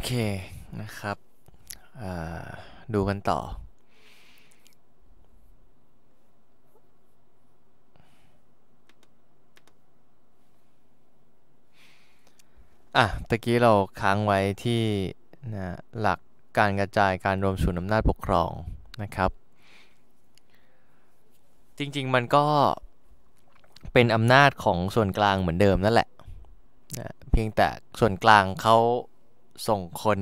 อเคนะครับดูกันต่ออะตะกี้เราค้างไว้ที่นะหลักการกระจายการรวมศูนย์อำนาจปกครองนะครับ จริงๆ มันก็เป็นอำนาจของส่วนกลางเหมือนเดิมนั่นแหละนะเพียงแต่ส่วนกลางเขาส่งคน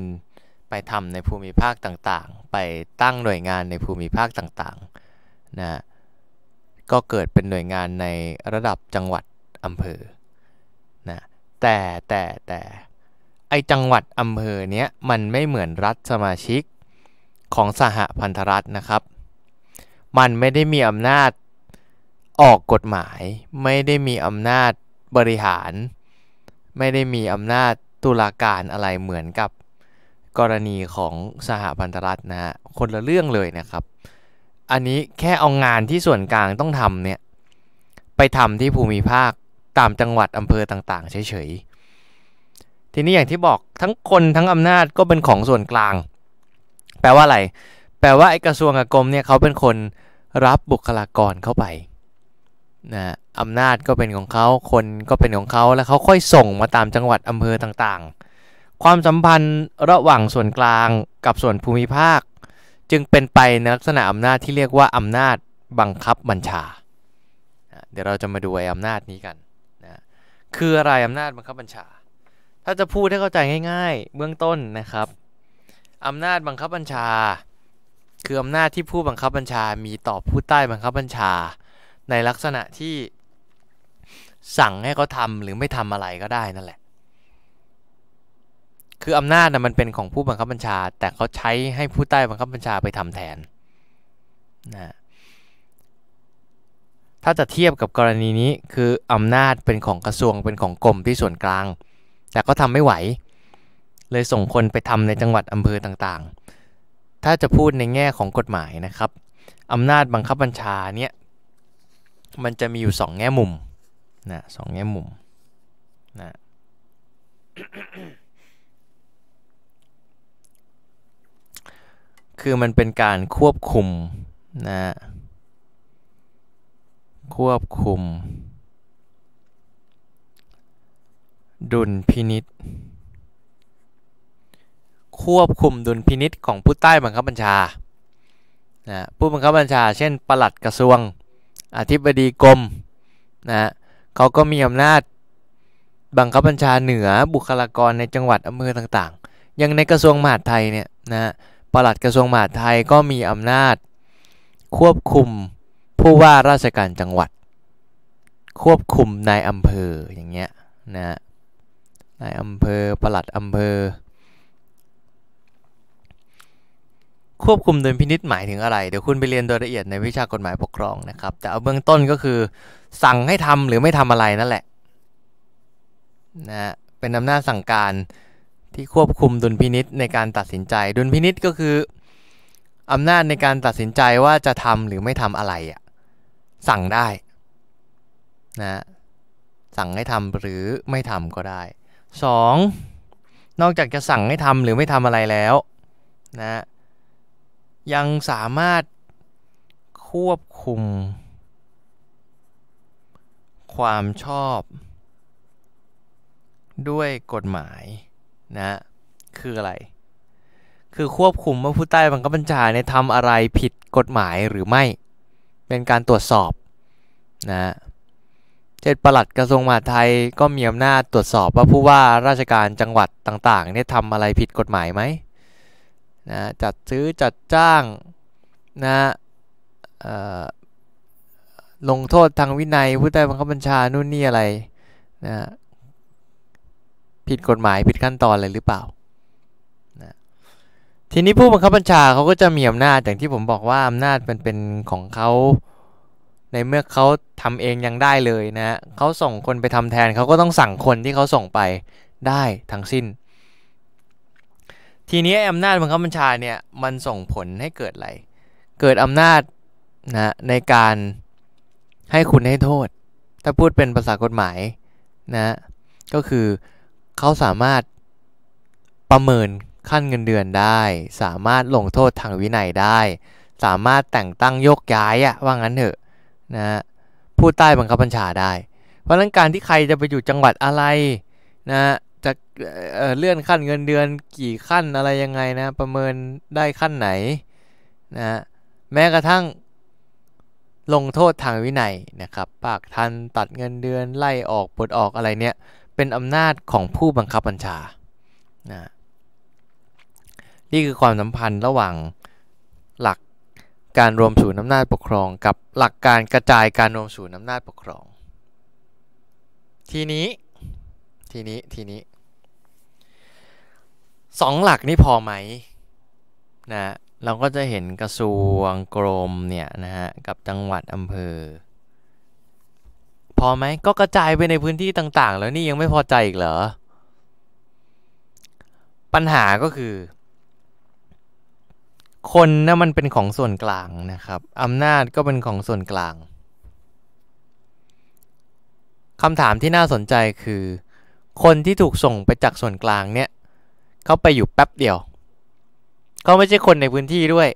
ไปทำในภูมิภาคต่างๆ ไปตั้งหน่วยงานในภูมิภาคต่างๆ นะ ก็เกิดเป็นหน่วยงานในระดับจังหวัดอำเภอ นะ แต่แต่แต่ไอจังหวัดอำเภอเนี้ยมันไม่เหมือนรัฐสมาชิกของสหพันธรัฐนะครับ มันไม่ได้มีอำนาจออกกฎหมาย ไม่ได้มีอำนาจบริหาร ไม่ได้มีอำนาจตุลาการอะไรเหมือนกับ กรณีของสหพันธรัฐนะฮะคนละเรื่องเลยนะครับ อันนี้แค่เอางานที่ส่วนกลางต้องทำเนี่ยไปทำที่ภูมิภาคตามจังหวัดอำเภอต่างๆเฉยๆทีนี้อย่างที่บอกทั้งคนทั้งอำนาจก็เป็นของส่วนกลาง แปลว่าอะไรแปลว่าไอ้กระทรวงกรมเนี่ยเขาเป็นคนรับบุคลากรเข้าไปนะอำนาจก็เป็นของเขาคนก็เป็นของเขาแล้วเขาค่อยส่งมาตามจังหวัดอำเภอต่างๆ ความสัมพันธ์ระหว่างส่วนกลางกับส่วนภูมิภาค จึงเป็นไปในลักษณะอำนาจที่เรียกว่าอำนาจบังคับบัญชาเดี๋ยวเราจะมาดูไอ้อำนาจนี้กันนะคืออะไรอำนาจบังคับบัญชา ถ้าจะพูดให้เข้าใจง่ายๆเบื้องต้นนะครับอำนาจบังคับบัญชา คืออำนาจที่ผู้บังคับบัญชามีต่อผู้ใต้บังคับบัญชาในลักษณะที่สั่งให้เขาทำหรือไม่ทำอะไรก็ได้นั่นแหละ คืออำนาจนะมันเป็นของผู้บังคับบัญชา แต่เขาใช้ให้ผู้ใต้บังคับบัญชาไปทำแทนนะถ้าจะเทียบกับกรณีนี้คืออำนาจเป็นของกระทรวงเป็นของกรมที่ส่วนกลาง แต่ก็ทำไม่ไหว เลยส่งคนไปทำในจังหวัดอำเภอต่างๆ ถ้าจะพูดในแง่ของกฎหมายนะครับอำนาจบังคับบัญชาเนี่ยมันจะมีอยู่สองแง่มุมนะสองแง่มุมนะคือมันเป็นการควบคุมนะควบคุม ดุลพินิษควบคุมดุลพินิษของผู้ใต้บังคับบัญชานะผู้บังคับบัญชาเช่นประหลัดกระทรวงอธิบดีกรมนะเขาก็มีอำนาจบังคับบัญชาเหนือบุคลากรในจังหวัดอำเภอต่างๆ ยังในกระทรวงมหาดไทยเนี่ยนะปลัดกระทรวงมหาดไทยก็มีอำนาจควบคุมผู้ว่าราชการจังหวัด ควบคุมนายอำเภออย่างเงี้ยนะนายอำเภอปลัดอำเภอควบคุมดุลพินิษหมายถึงอะไร เดี๋ยวคุณไปเรียนโดยละเอียดในวิชากฎหมายปกครองนะครับ แต่เอาเบื้องต้นก็คือ สั่งให้ทำหรือไม่ทำอะไรนั่นแหละนะเป็นอำนาจสั่งการที่ควบคุมดุลพินิษในการตัดสินใจ ดุลพินิษก็คืออำนาจในการตัดสินใจว่าจะทำหรือไม่ทำอะไรอ่ะ สั่งได้นะสั่งให้ทำหรือไม่ทำก็ได้ 2. นอกจากจะสั่งให้ทำหรือไม่ทำอะไรแล้วนะยังสามารถควบคุม ความชอบ ด้วยกฎหมาย นะ คืออะไร คือควบคุมว่าผู้ใต้บังคับบัญชาเนี่ยทำอะไรผิดกฎหมายหรือไม่เป็นการตรวจสอบ นะ เช่นประหลัดกระทรวงมหาดไทยก็มีอำนาจตรวจสอบ ว่าผู้ว่าราชการจังหวัดต่างๆเนี่ยทำอะไรผิดกฎหมายไหมนะจัดซื้อจัดจ้างนะลงโทษทางวินัยผู้ใต้บังคับบัญชานู่น นี่อะไรนะผิดกฎหมายผิดขั้นตอนอะไรหรือเปล่านะทีนี้ผู้บังคับบัญชาเขาก็จะมีอำนาจ อย่างที่ผมบอกว่าอำนาจมันเป็นของเขาในเมื่อเขาทำเองยังได้เลยนะเขาส่งคนไปทำแทนเขาก็ต้องสั่งคนที่เขาส่งไปได้ทั้งสิ้นทีนี้อำนาจบังคับบัญชาเนี่ยมันส่งผลให้เกิดอะไรเกิด อำนาจนะในการให้คุณให้โทษถ้าพูดเป็นภาษากฎหมาย นะ ก็คือเขาสามารถประเมินขั้นเงิน เดือนได้ สามารถลงโทษทางวินัยได้ สามารถแต่งตั้งโยกย้ายอะว่างั้นเถอะนะผู้ใต้บังคับบัญชาได้ เพราะนั้นการที่ใครจะไปอยู่จังหวัดอะไรนะจะเเลื่อนขั้นเงินเดือนกี่ขั้นอะไรยังไงนะประเมินได้ขั้นไหนนะแม้กระทั่งลงโทษทางวินัยนะครับปากทันตัดเงินเดือนไล่ออกปลดออกอะไรเนี่ยเป็นอำนาจของผู้บังคับบัญชานะนี่คือความสัมพันธ์ระหว่างหลักการรวมศูนย์อำนาจปกครอง กับหลักการกระจายการรวมศูนย์อำนาจปกครองทีนี้ทีนี้ทีนี้สองหลักนี่พอไหมนะ เราก็จะเห็นกระทรวงกรมเนี่ยนะฮะกับจังหวัดอำเภอ พอไหมก็กระจายไปในพื้นที่ต่างๆแล้วนี่ยังไม่พอใจอีกเหรอ ปัญหาก็คือคนนะมันเป็นของส่วนกลางนะครับอำนาจก็เป็นของส่วนกลางคำถามที่น่าสนใจคือคนที่ถูกส่งไปจากส่วนกลางเนี่ยเขาไปอยู่แป๊บเดียว เขาไม่ใช่คนในพื้นที่ด้วย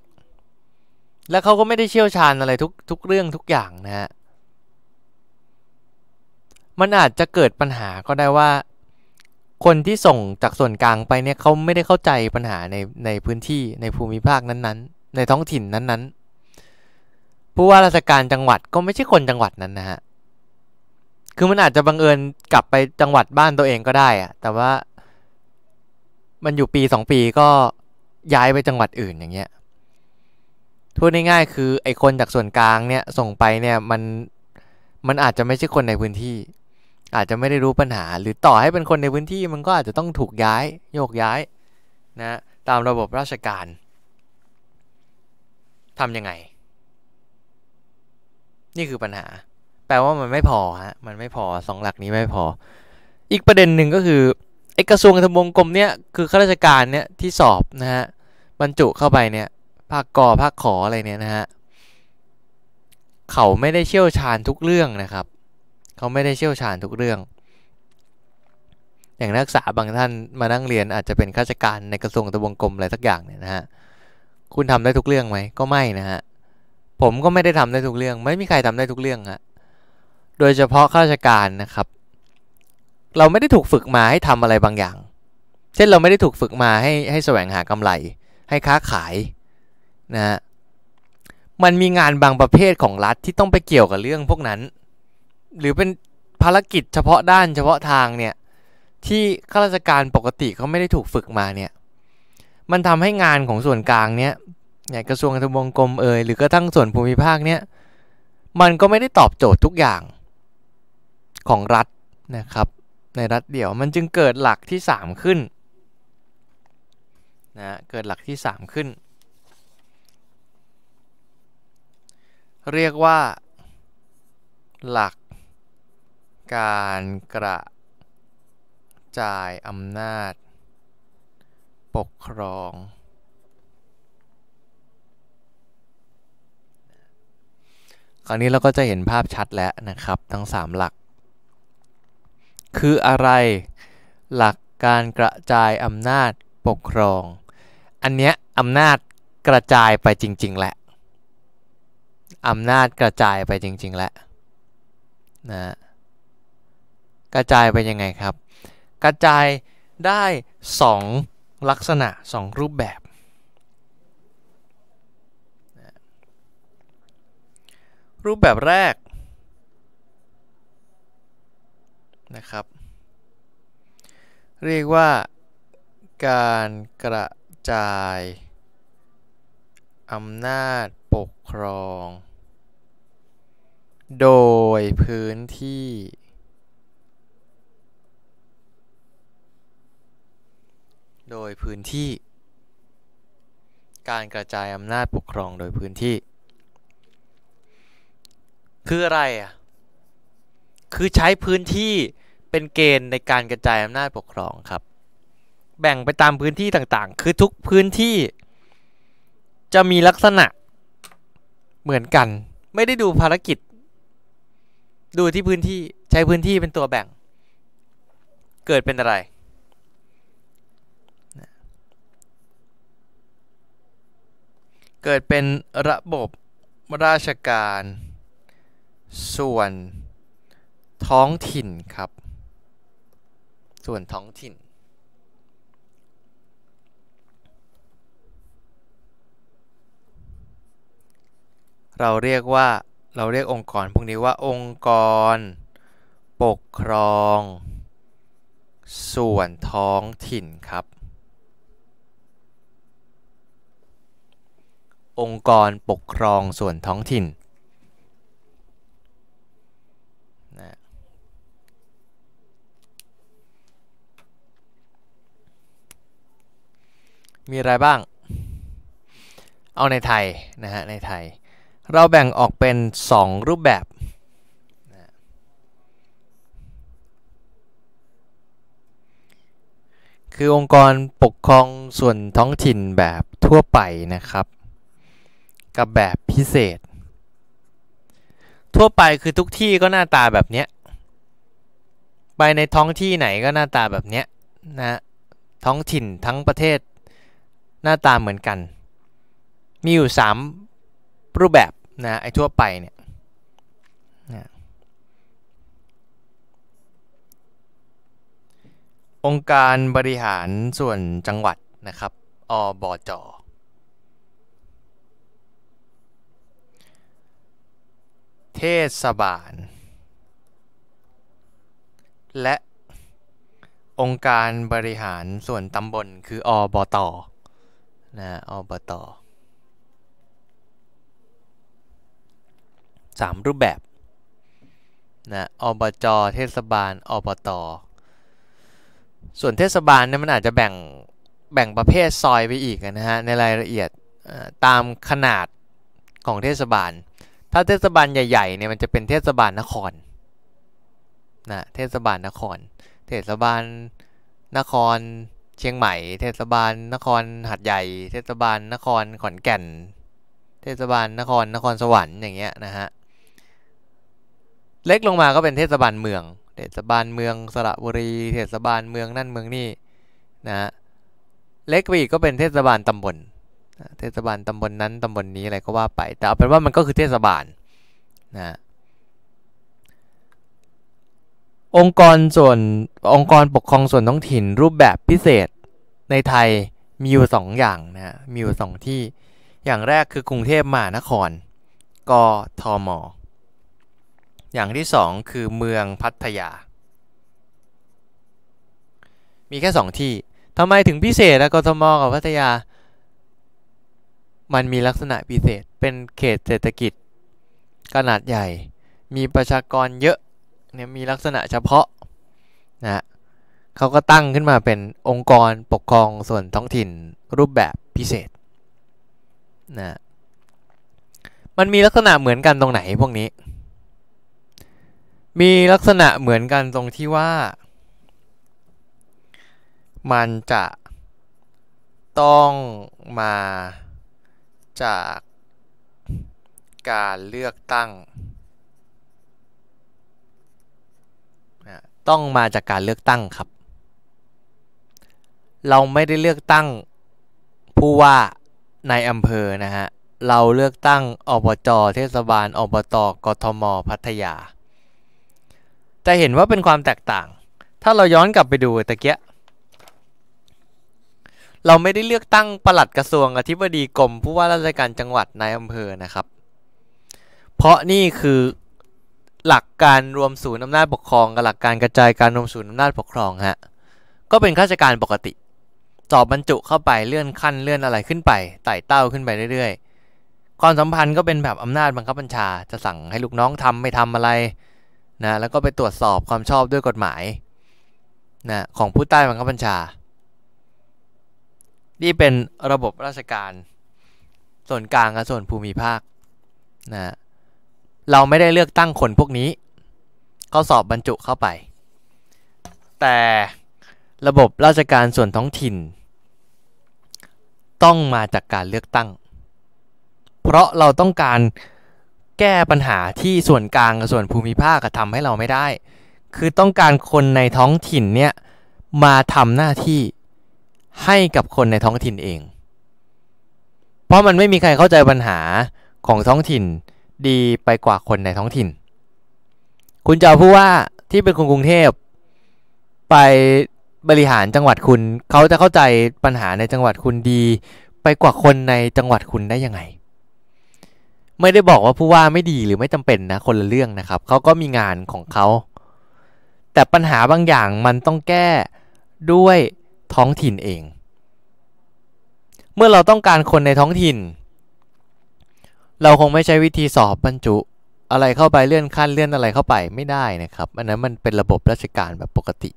และเขาก็ไม่ได้เชี่ยวชาญอะไรทุก ทุกเรื่องทุกอย่างนะฮะ มันอาจจะเกิดปัญหาก็ได้ว่า คนที่ส่งจากส่วนกลางไปเนี่ยเขาไม่ได้เข้าใจปัญหาใน ในพื้นที่ในภูมิภาคนั้นๆ ในท้องถิ่นนั้นๆ ผู้ว่าราชการจังหวัดก็ไม่ใช่คนจังหวัดนั้นนะฮะ คือมันอาจจะบังเอิญกลับไปจังหวัดบ้านตัวเองก็ได้อะแต่ว่ามัน อยู่ปีสองปีก็ย้ายไปจังหวัดอื่น อย่างเงี้ยพูดง่ายๆคือไอ้คนจากส่วนกลางเนี่ยส่งไปเนี่ยมัน มันอาจจะไม่ใช่คนในพื้นที่ อาจจะไม่ได้รู้ปัญหา หรือต่อให้เป็นคนในพื้นที่มันก็อาจจะต้องถูกย้ายโยกย้ายนะตามระบบราชการทำยังไง นี่คือปัญหา แปลว่ามันไม่พอฮะมันไม่พอสองหลักนี้ไม่พอ อีกประเด็นหนึ่งก็คือกระทรวงทบวงกรมเนี่ยคือข้าราชการเนี่ยที่สอบนะฮะบรรจุเข้าไปเนี่ย ภาคกอภาคขออะไรเนี่ยนะฮะเขาไม่ได้เชี่ยวชาญทุกเรื่องนะครับ เขาไม่ได้เชี่ยวชาญทุกเรื่อง อย่างนักศึกษาบางท่านมานั่งเรียนอาจจะเป็นข้าราชการในกระทรวงทบวงกรมอะไรสักอย่างเนี่ยนะฮะคุณทำได้ทุกเรื่องไหมก็ไม่นะฮะผมก็ไม่ได้ทำได้ทุกเรื่อง ไม่มีใครทำได้ทุกเรื่องฮะโดยเฉพาะข้าราชการนะครับเราไม่ได้ถูกฝึกมาให้ทำอะไรบางอย่าง เช่น เราไม่ได้ถูกฝึกมาให้ให้แสวงหากำไร ให้ค้าขายนะฮะมันมีงานบางประเภทของรัฐที่ต้องไปเกี่ยวกับเรื่องพวกนั้น หรือเป็นภารกิจเฉพาะด้านเฉพาะทางเนี่ย ที่ข้าราชการปกติเขาไม่ได้ถูกฝึกมาเนี่ย มันทำให้งานของส่วนกลางเนี่ยอย่างกระทรวงทบวงกรมเอ่ยหรือกระทั่งส่วนภูมิภาคเนี่ย มันก็ไม่ได้ตอบโจทย์ทุกอย่างของรัฐนะครับในรัฐเดี่ยวมันจึงเกิดหลักที่ 3 ขึ้นนะเกิดหลักที่ 3 ขึ้น เรียกว่าหลักการกระจายอำนาจ ปกครองคราวนี้เราก็จะเห็นภาพชัดแล้วนะครับ ทั้ง 3 หลักคืออะไรหลักการกระจายอำนาจปกครอง อันเนี้ยอำนาจกระจายไปจริงๆแหละอำนาจกระจายไปจริง ๆแหละนะกระจายไปยังไงครับ กระจายได้2ลักษณะ2 รูปแบบรูปแบบแรกนะครับ เรียกว่า การกระจายอำนาจปกครอง โดยพื้นที่ โดยพื้นที่ การกระจายอำนาจปกครองโดยพื้นที่ คืออะไรอ่ะคือใช้พื้นที่เป็นเกณฑ์ในการกระจายอำนาจปกครองครับ แบ่งไปตามพื้นที่ต่างๆ คือทุกพื้นที่ จะมีลักษณะเหมือนกัน ไม่ได้ดูภารกิจ ดูที่พื้นที่ใช้พื้นที่เป็นตัวแบ่ง เกิดเป็นอะไร เกิดเป็นระบบราชการ ส่วนท้องถิ่นครับส่วนท้องถิ่น เราเรียกว่าเราเรียกองค์กรพวกนี้ว่าองค์กร ปกครอง ส่วนท้องถิ่นครับ องค์กรปกครองส่วนท้องถิ่นมีอะไรบ้าง เอาในไทย นะฮะ ในไทย เราแบ่งออกเป็น 2 รูปแบบนะคือองค์กรปกครองส่วนท้องถิ่นแบบทั่วไปนะครับ กับแบบพิเศษ ทั่วไปคือทุกที่ก็หน้าตาแบบเนี้ยไปในท้องที่ไหนก็หน้าตาแบบเนี้ยนะ ท้องถิ่นทั้งประเทศหน้าตาเหมือนกัน มีอยู่3รูปแบบนะไอ้ทั่วไปเนี่ยนะองค์การบริหารส่วนจังหวัดนะครับ อบอจเทศบาล และองค์การบริหารส่วนตำบลคือ อบอตอนะอบตสามรูปแบบนะอบจเทศบาลอบตส่วนเทศบาลเนี่ยมันอาจจะแบ่ง แบ่งประเภทซอยไปอีกนะฮะ ในรายละเอียดตามขนาดของเทศบาล ถ้าเทศบาลใหญ่ๆ เนี่ยมันจะเป็นเทศบาลนครนะเทศบาลนคร เทศบาลนครเชียงใหม่ เทศบาลนครหัดใหญ่ เทศบาลนครขอนแก่น เทศบาลนครนครสวรรค์อย่างเงี้ยนะฮะเล็กลงมาก็เป็นเทศบาลเมือง เทศบาลเมืองสระบุรีเทศบาลเมืองนั่นเมืองนี่นะฮะเล็กไปอีกก็เป็นเทศบาลตำบลเทศบาลตำบลนนั้นตำบลนี้อะไรก็ว่าไป แต่เอาเป็นว่ามันก็คือเทศบาลนะองค์กรส่วนองค์กรปกครองส่วนท้องถิ่นรูปแบบพิเศษในไทยมีอยู่สองอย่างนะมีอยู่สองที่อย่างแรกคือกรุงเทพมหานครกทม อย่างที่สองคือเมืองพัทยา มีแค่สองที่ทำไมถึงพิเศษนะกทมกับพัทยา มันมีลักษณะพิเศษเป็นเขตเศรษฐกิจ ขนาดใหญ่มีประชากรเยอะเนี่ยมีลักษณะเฉพาะนะเขาก็ตั้งขึ้นมาเป็นองค์กรปกครองส่วนท้องถิ่นรูปแบบพิเศษนะ มันมีลักษณะเหมือนกันตรงไหนพวกนี้ มีลักษณะเหมือนกันตรงที่ว่า มันจะต้องมาจากการเลือกตั้งต้องมาจากการเลือกตั้งครับ เราไม่ได้เลือกตั้งผู้ว่าในอำเภอนะฮะ เราเลือกตั้งอบจเทศบาลอบตกทมพัทยา จะเห็นว่าเป็นความแตกต่าง ถ้าเราย้อนกลับไปดูตะเกียเราไม่ได้เลือกตั้งประหลัดกระทรวงอธิบดีกรมผู้ว่าราชการจังหวัดในอำเภอนะครับ เพราะนี่คือหลักการรวมศูนย์อำนาจปกครองกับหลักการกระจายการรวมศูนย์อำนาจปกครองฮะก็เป็นข้าราชการปกติสอบบรรจุเข้าไปเลื่อนขั้นเลื่อนอะไรขึ้นไปไต่เต้าขึ้นไปเรื่อยๆความสัมพันธ์ก็เป็นแบบอำนาจบังคับบัญชา จะสั่งให้ลูกน้องทำไม่ทำอะไรนะแล้วก็ไปตรวจสอบความชอบด้วยกฎหมายนะของผู้ใต้บังคับบัญชานี่เป็นระบบราชการส่วนกลางกับส่วนภูมิภาคนะเราไม่ได้เลือกตั้งคนพวกนี้เข้าสอบบรรจุเข้าไป แต่ระบบราชการส่วนท้องถิ่น ต้องมาจากการเลือกตั้ง เพราะเราต้องการแก้ปัญหาที่ส่วนกลางกับส่วนภูมิภาคทำให้เราไม่ได้ คือต้องการคนในท้องถิ่นเนี่ยมาทำหน้าที่ให้กับคนในท้องถิ่นเอง เพราะมันไม่มีใครเข้าใจปัญหาของท้องถิ่นดีไปกว่าคนในท้องถิ่น คุณจะพาผู้ว่าที่เป็นคนกรุงเทพไปบริหารจังหวัดคุณ เขาจะเข้าใจปัญหาในจังหวัดคุณดี ไปกว่าคนในจังหวัดคุณได้ยังไง ไม่ได้บอกว่าผู้ว่าไม่ดีหรือไม่จำเป็นนะคนละเรื่องนะครับ เขาก็มีงานของเขาแต่ปัญหาบางอย่างมันต้องแก้ด้วยท้องถิ่นเอง เมื่อเราต้องการคนในท้องถิ่นเราคงไม่ใช้วิธีสอบบรรจุอะไรเข้าไปเลื่อนขั้นเลื่อนอะไรเข้าไปไม่ได้นะครับ อันนั้นมันเป็นระบบราชการแบบปกติ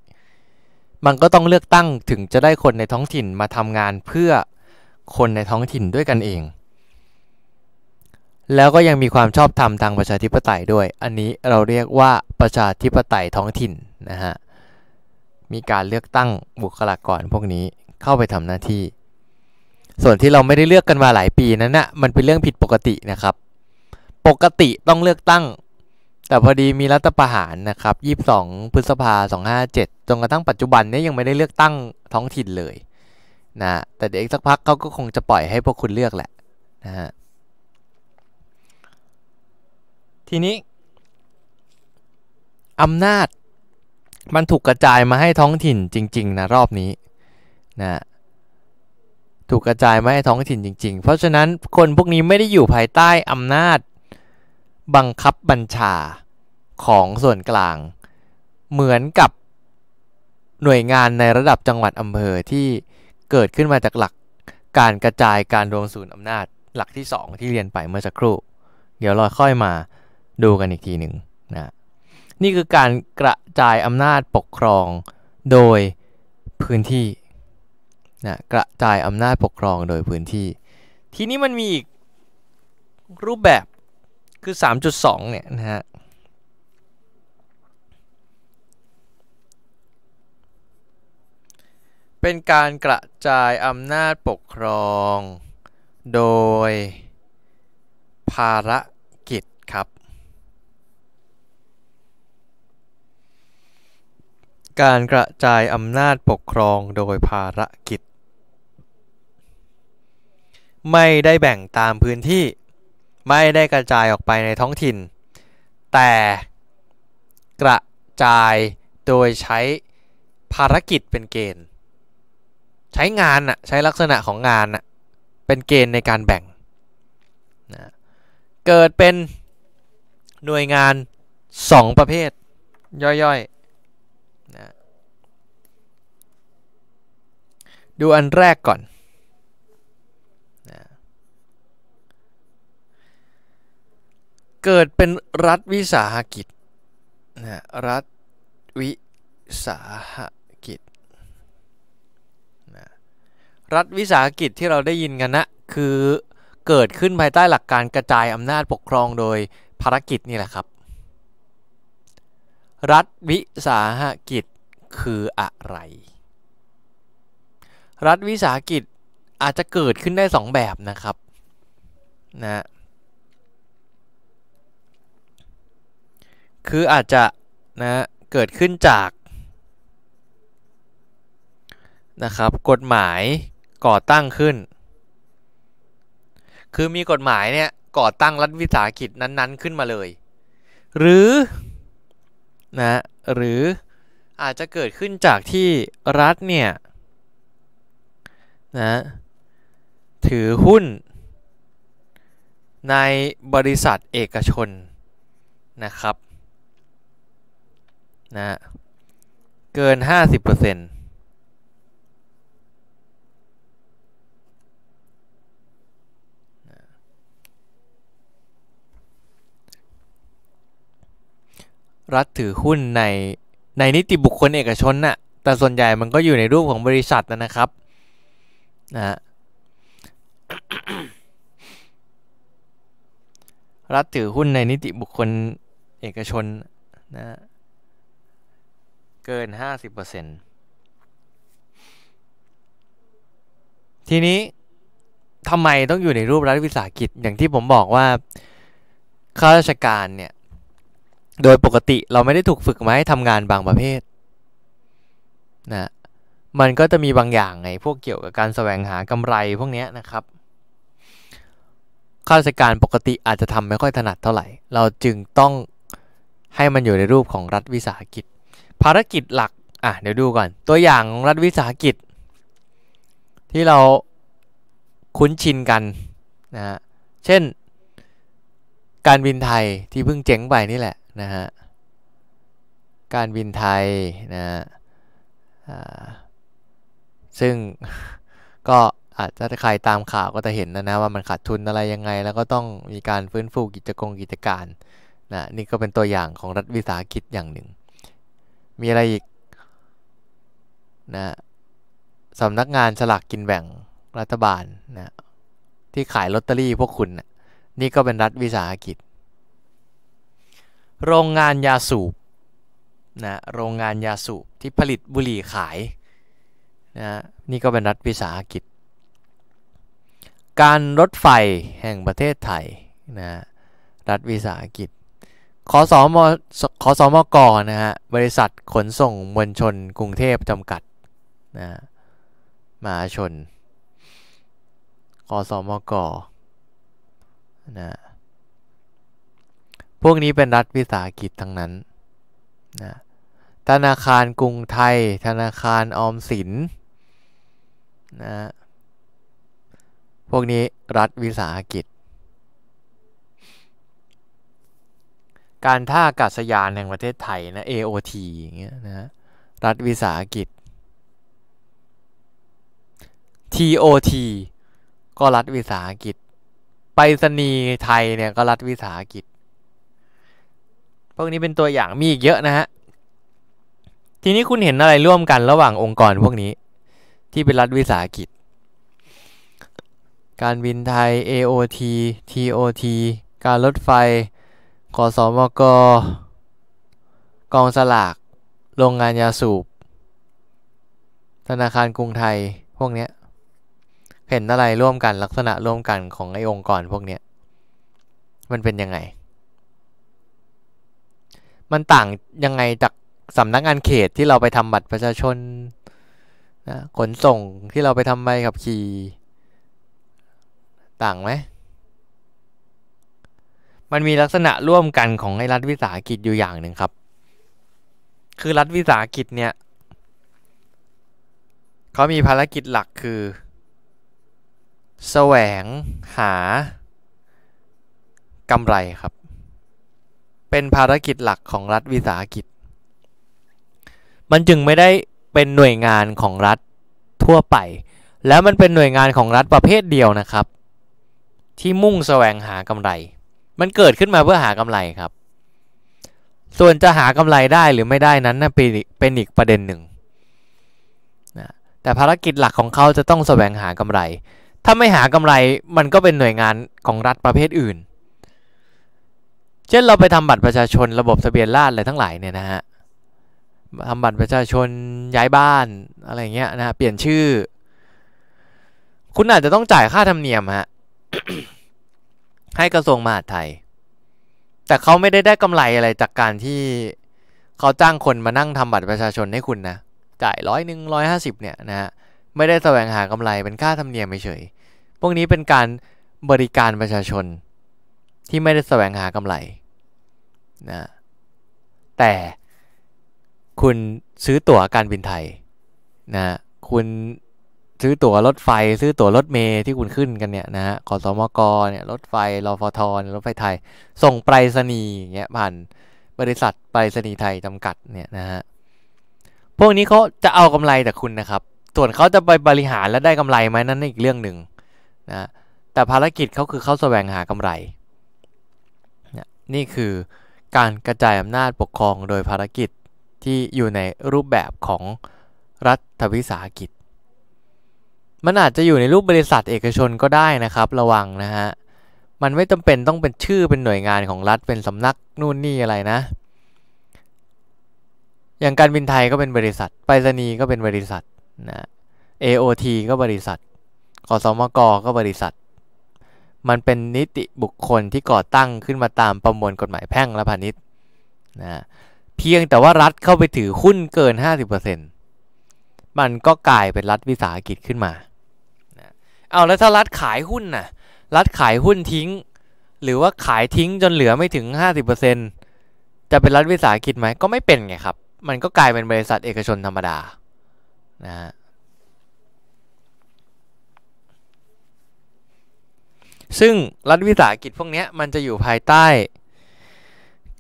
มันก็ต้องเลือกตั้งถึงจะได้คนในท้องถิ่นมาทำงานเพื่อคนในท้องถิ่นด้วยกันเอง แล้วก็ยังมีความชอบธรรมทางประชาธิปไตยด้วย อันนี้เราเรียกว่าประชาธิปไตยท้องถิ่น นะฮะ มีการเลือกตั้งบุคลากรพวกนี้เข้าไปทำหน้าที่ส่วนที่เราไม่ได้เลือกกันมาหลายปีนั้นนะ่ะมันเป็นเรื่องผิดปกตินะครับ ปกติต้องเลือกตั้ง แต่พอดีมีรัฐประหารนะครับ 22พฤษภา257จนกระทั่งปัจจุบันนี้ยังไม่ได้เลือกตั้งท้องถิ่นเลยนะแต่เดี๋ยวอีกสักพักเขาก็คงจะปล่อยให้พวกคุณเลือกแหละนะฮะทีนี้อำนาจ มันถูกกระจายมาให้ท้องถิ่นจริงๆนะรอบนี้นะถูกกระจายมาให้ท้องถิ่นจริงๆ เพราะฉะนั้นคนพวกนี้ไม่ได้อยู่ภายใต้ อำนาจบังคับบัญชาของส่วนกลาง เหมือนกับหน่วยงานในระดับจังหวัดอำเภอที่เกิดขึ้นมาจากหลักการกระจายการรวมศูนย์อำนาจหลักที่ 2 ที่เรียนไปเมื่อสักครู่ เดี๋ยวเราค่อยมาดูกันอีกทีหนึ่งนะ นี่คือการกระจายอำนาจปกครองโดยพื้นที่นะกระจายอำนาจปกครองโดยพื้นที่ทีนี้มันมีอีกรูปแบบคือ 3.2เนี่ยนะฮะเป็นการกระจายอำนาจปกครองโดย ภารกิจครับ การกระจายอำนาจปกครองโดยภารกิจไม่ได้แบ่งตามพื้นที่ไม่ได้กระจายออกไปในท้องถิ่น แต่กระจายโดยใช้ภารกิจเป็นเกณฑ์ ใช้งานอะใช้ลักษณะของงานอะเป็นเกณฑ์ในการแบ่งนะเกิดเป็นหน่วยงาน 2 ประเภทย่อยๆนะดูอันแรกก่อนเกิดเป็นรัฐวิสาหกิจนะรัฐวิสาหกิจนะรัฐวิสาหกิจที่เราได้ยินกันนะคือเกิดขึ้นภายใต้หลักการกระจายอำนาจปกครองโดยภารกิจนี่แหละครับ รัฐวิสาหกิจคืออะไร รัฐวิสาหกิจอาจจะเกิดขึ้นได้ 2 แบบนะครับนะคืออาจจะนะเกิดขึ้นจากนะครับ กฎหมายก่อตั้งขึ้น คือมีกฎหมายเนี่ยก่อตั้งรัฐวิสาหกิจนั้นๆขึ้นมาเลย หรือ นะ หรืออาจจะเกิดขึ้นจากที่รัฐเนี่ยนะ ถือหุ้น ในบริษัทเอกชนนะครับนะเกิน 50%รัฐถือหุ้นในในนิติบุคคลเอกชนนะ่ะ แต่ส่วนใหญ่มันก็อยู่ในรูปของบริษัทนะครับนะฮะรัฐถือหุ้นในนิติบุคคลเอกชนนะเกิน 50%ทีนี้ทำไมต้องอยู่ในรูปรัฐวิสาหกิจอย่างที่ผมบอกว่า ข้าราชการ เนี่ย โดยปกติเราไม่ได้ถูกฝึก มา ให้ทำงานบางประเภทนะ มันก็จะมีบางอย่างไง พวกเกี่ยวกับการสแสวงหากำไรพวกนี้นะครับ ข้าราชการปกติอาจจะทำไม่ ค่อยถนัดเท่าไหร่ เราจึงต้องให้มันอยู่ในรูปของรัฐวิสาหกิจภารกิจหลัก อ่ะ เดี๋ยวดูก่อน ตัวอย่างรัฐวิสาหกิจ ที่เราคุ้นชินกันนะฮะเช่น การบินไทยที่เพิ่งเจ๋งไปนี่แหละ นะฮะ การบินไทย นะฮะซึ่ง ก็ อาจจะใครตามข่าวก็จะเห็นนะนะว่ามันขาดทุนอะไรยังไง แล้วก็ต้องมีการฟื้นฟูกิจกงกิจการนะนี่ก็เป็นตัวอย่างของรัฐวิสาหกิจอย่างหนึ่งมีอะไรอีกนะสำนักงานสลากกินแบ่งรัฐบาลนะที่ขายลอตเตอรี่พวกคุณนะนี่ก็เป็นรัฐวิสาหกิจ โรงงานยาสูบนะโรงงานยาสูบที่ผลิตบุหรี่ขายนะนี่ก็เป็นรัฐวิสาหกิจ การรถไฟแห่งประเทศไทยนะรัฐวิสาหกิจขอสอมขอสอมกนะฮะ บริษัทขนส่งมวลชน กรุงเทพจำกัดนะมาชน ขอสอมกนะพวกนี้เป็นรัฐวิสาหกิจทั้งนั้นนะธนาคารกรุงไทย ธนาคารออมสินนะพวกนี้รัฐวิสาหกิจการท่าอากาศยานแห่งประเทศไทยนะ AOT อย่างเงี้ยนะ รัฐวิสาหกิจ TOT ก็รัฐวิสาหกิจ ไปรษณีย์ไทยเนี่ยก็รัฐวิสาหกิจ พวกนี้เป็นตัวอย่างมีอีกเยอะนะฮะ ทีนี้คุณเห็นอะไรร่วมกันระหว่างองค์กรพวกนี้ที่เป็นรัฐวิสาหกิจ การบินไทย AOT TOT การรถไฟกสมกกองสลาก โรงงานยาสูบธนาคารกรุงไทยพวกเนี้ยเห็นอะไรร่วมกันลักษณะร่วมกันของไอ้องค์กรพวกเนี้ยมันเป็นยังไง มันต่างยังไงจากสำนักงานเขตที่เราไปทำบัตรประชาชนนะขนส่งที่เราไปทำใบขับขี่ ต่างไหมมันมีลักษณะร่วมกันของไอ้รัฐวิสาหกิจอยู่อย่างหนึ่งครับ คือรัฐวิสาหกิจเนี่ยเขามีภารกิจหลักคือ แสวงหากำไรครับ เป็นภารกิจหลักของรัฐวิสาหกิจ มันจึงไม่ได้เป็นหน่วยงานของรัฐทั่วไป แล้วมันเป็นหน่วยงานของรัฐประเภทเดียวนะครับ ที่มุ่งแสวงหากำไรมันเกิดขึ้นมาเพื่อหากำไรครับ ส่วนจะหากำไรได้หรือไม่ได้นั้นเป็นอีกประเด็นหนึ่งนะแต่ภารกิจหลักของเขาจะต้องแสวงหากำไร ถ้าไม่หากำไรมันก็เป็นหน่วยงานของรัฐประเภทอื่น เช่นเราไปทำบัตรประชาชนระบบทะเบียนราษฎอะไรทั้งหลายเนี่ยนะฮะทำบัตรประชาชนย้ายบ้านอะไรเงี้ยนะเปลี่ยนชื่อ คุณอาจจะต้องจ่ายค่าธรรมเนียมฮะให้กระทรวงมหาดไทย แต่เขาไม่ได้ได้กำไรอะไรจากการที่เขาจ้างคนมานั่งทำบัตรประชาชนให้คุณนะ จ่ายร้อยหนึ่งร้อยห้าสิบเนี่ยนะฮะ ไม่ได้แสวงหากำไร เป็นค่าธรรมเนียมเฉยพวกนี้เป็นการบริการประชาชนที่ไม่ได้แสวงหากำไรนะ แต่คุณซื้อตั๋วการบินไทยนะคุณซื้อตั๋วรถไฟซื้อตั๋วรถเมล์ที่คุณขึ้นกันเนี่ยนะฮะขอสมกเนี่ย รถไฟรอฟทรถไฟไทย ส่งไปรษณีย์อย่างเงี้ยผ่านบริษัทไปรษณีย์ไทยจำกัดเนี่ยนะฮะ พวกนี้เขาจะเอากำไรจากคุณนะครับ ส่วนเขาจะไปบริหารและได้กำไรไหมนั่นอีกเรื่องหนึ่งนะ แต่ภารกิจเขาคือเขาแสวงหากำไรนี่คือการกระจายอำนาจปกครองโดยภารกิจที่อยู่ในรูปแบบของรัฐวิสาหกิจมันอาจจะอยู่ในรูปบริษัทเอกชนก็ได้นะครับระวังนะฮะมันไม่จำเป็นต้องเป็นชื่อเป็นหน่วยงานของรัฐเป็นสำนักนู่นนี่อะไรนะ อย่างการบินไทยก็เป็นบริษัท ไปรษณีย์ก็เป็นบริษัทนะ AOT ก็บริษัทกสมกก็บริษัท มันเป็นนิติบุคคลที่ก่อตั้งขึ้นมาตามประมวลกฎหมายแพ่งและพาณิชย์นะเพียงแต่ว่ารัฐเข้าไปถือหุ้นเกิน 50%มันก็กลายเป็นรัฐวิสาหกิจขึ้นมาเอาแล้วถ้ารัฐขายหุ้นน่ะรัฐขายหุ้นทิ้ง หรือว่าขายทิ้งจนเหลือไม่ถึง 50%จะเป็นรัฐวิสาหกิจไหมก็ไม่เป็นไงครับ มันก็กลายเป็นบริษัทเอกชนธรรมดา นะฮะซึ่งรัฐวิสาหกิจพวกนี้มันจะอยู่ภายใต้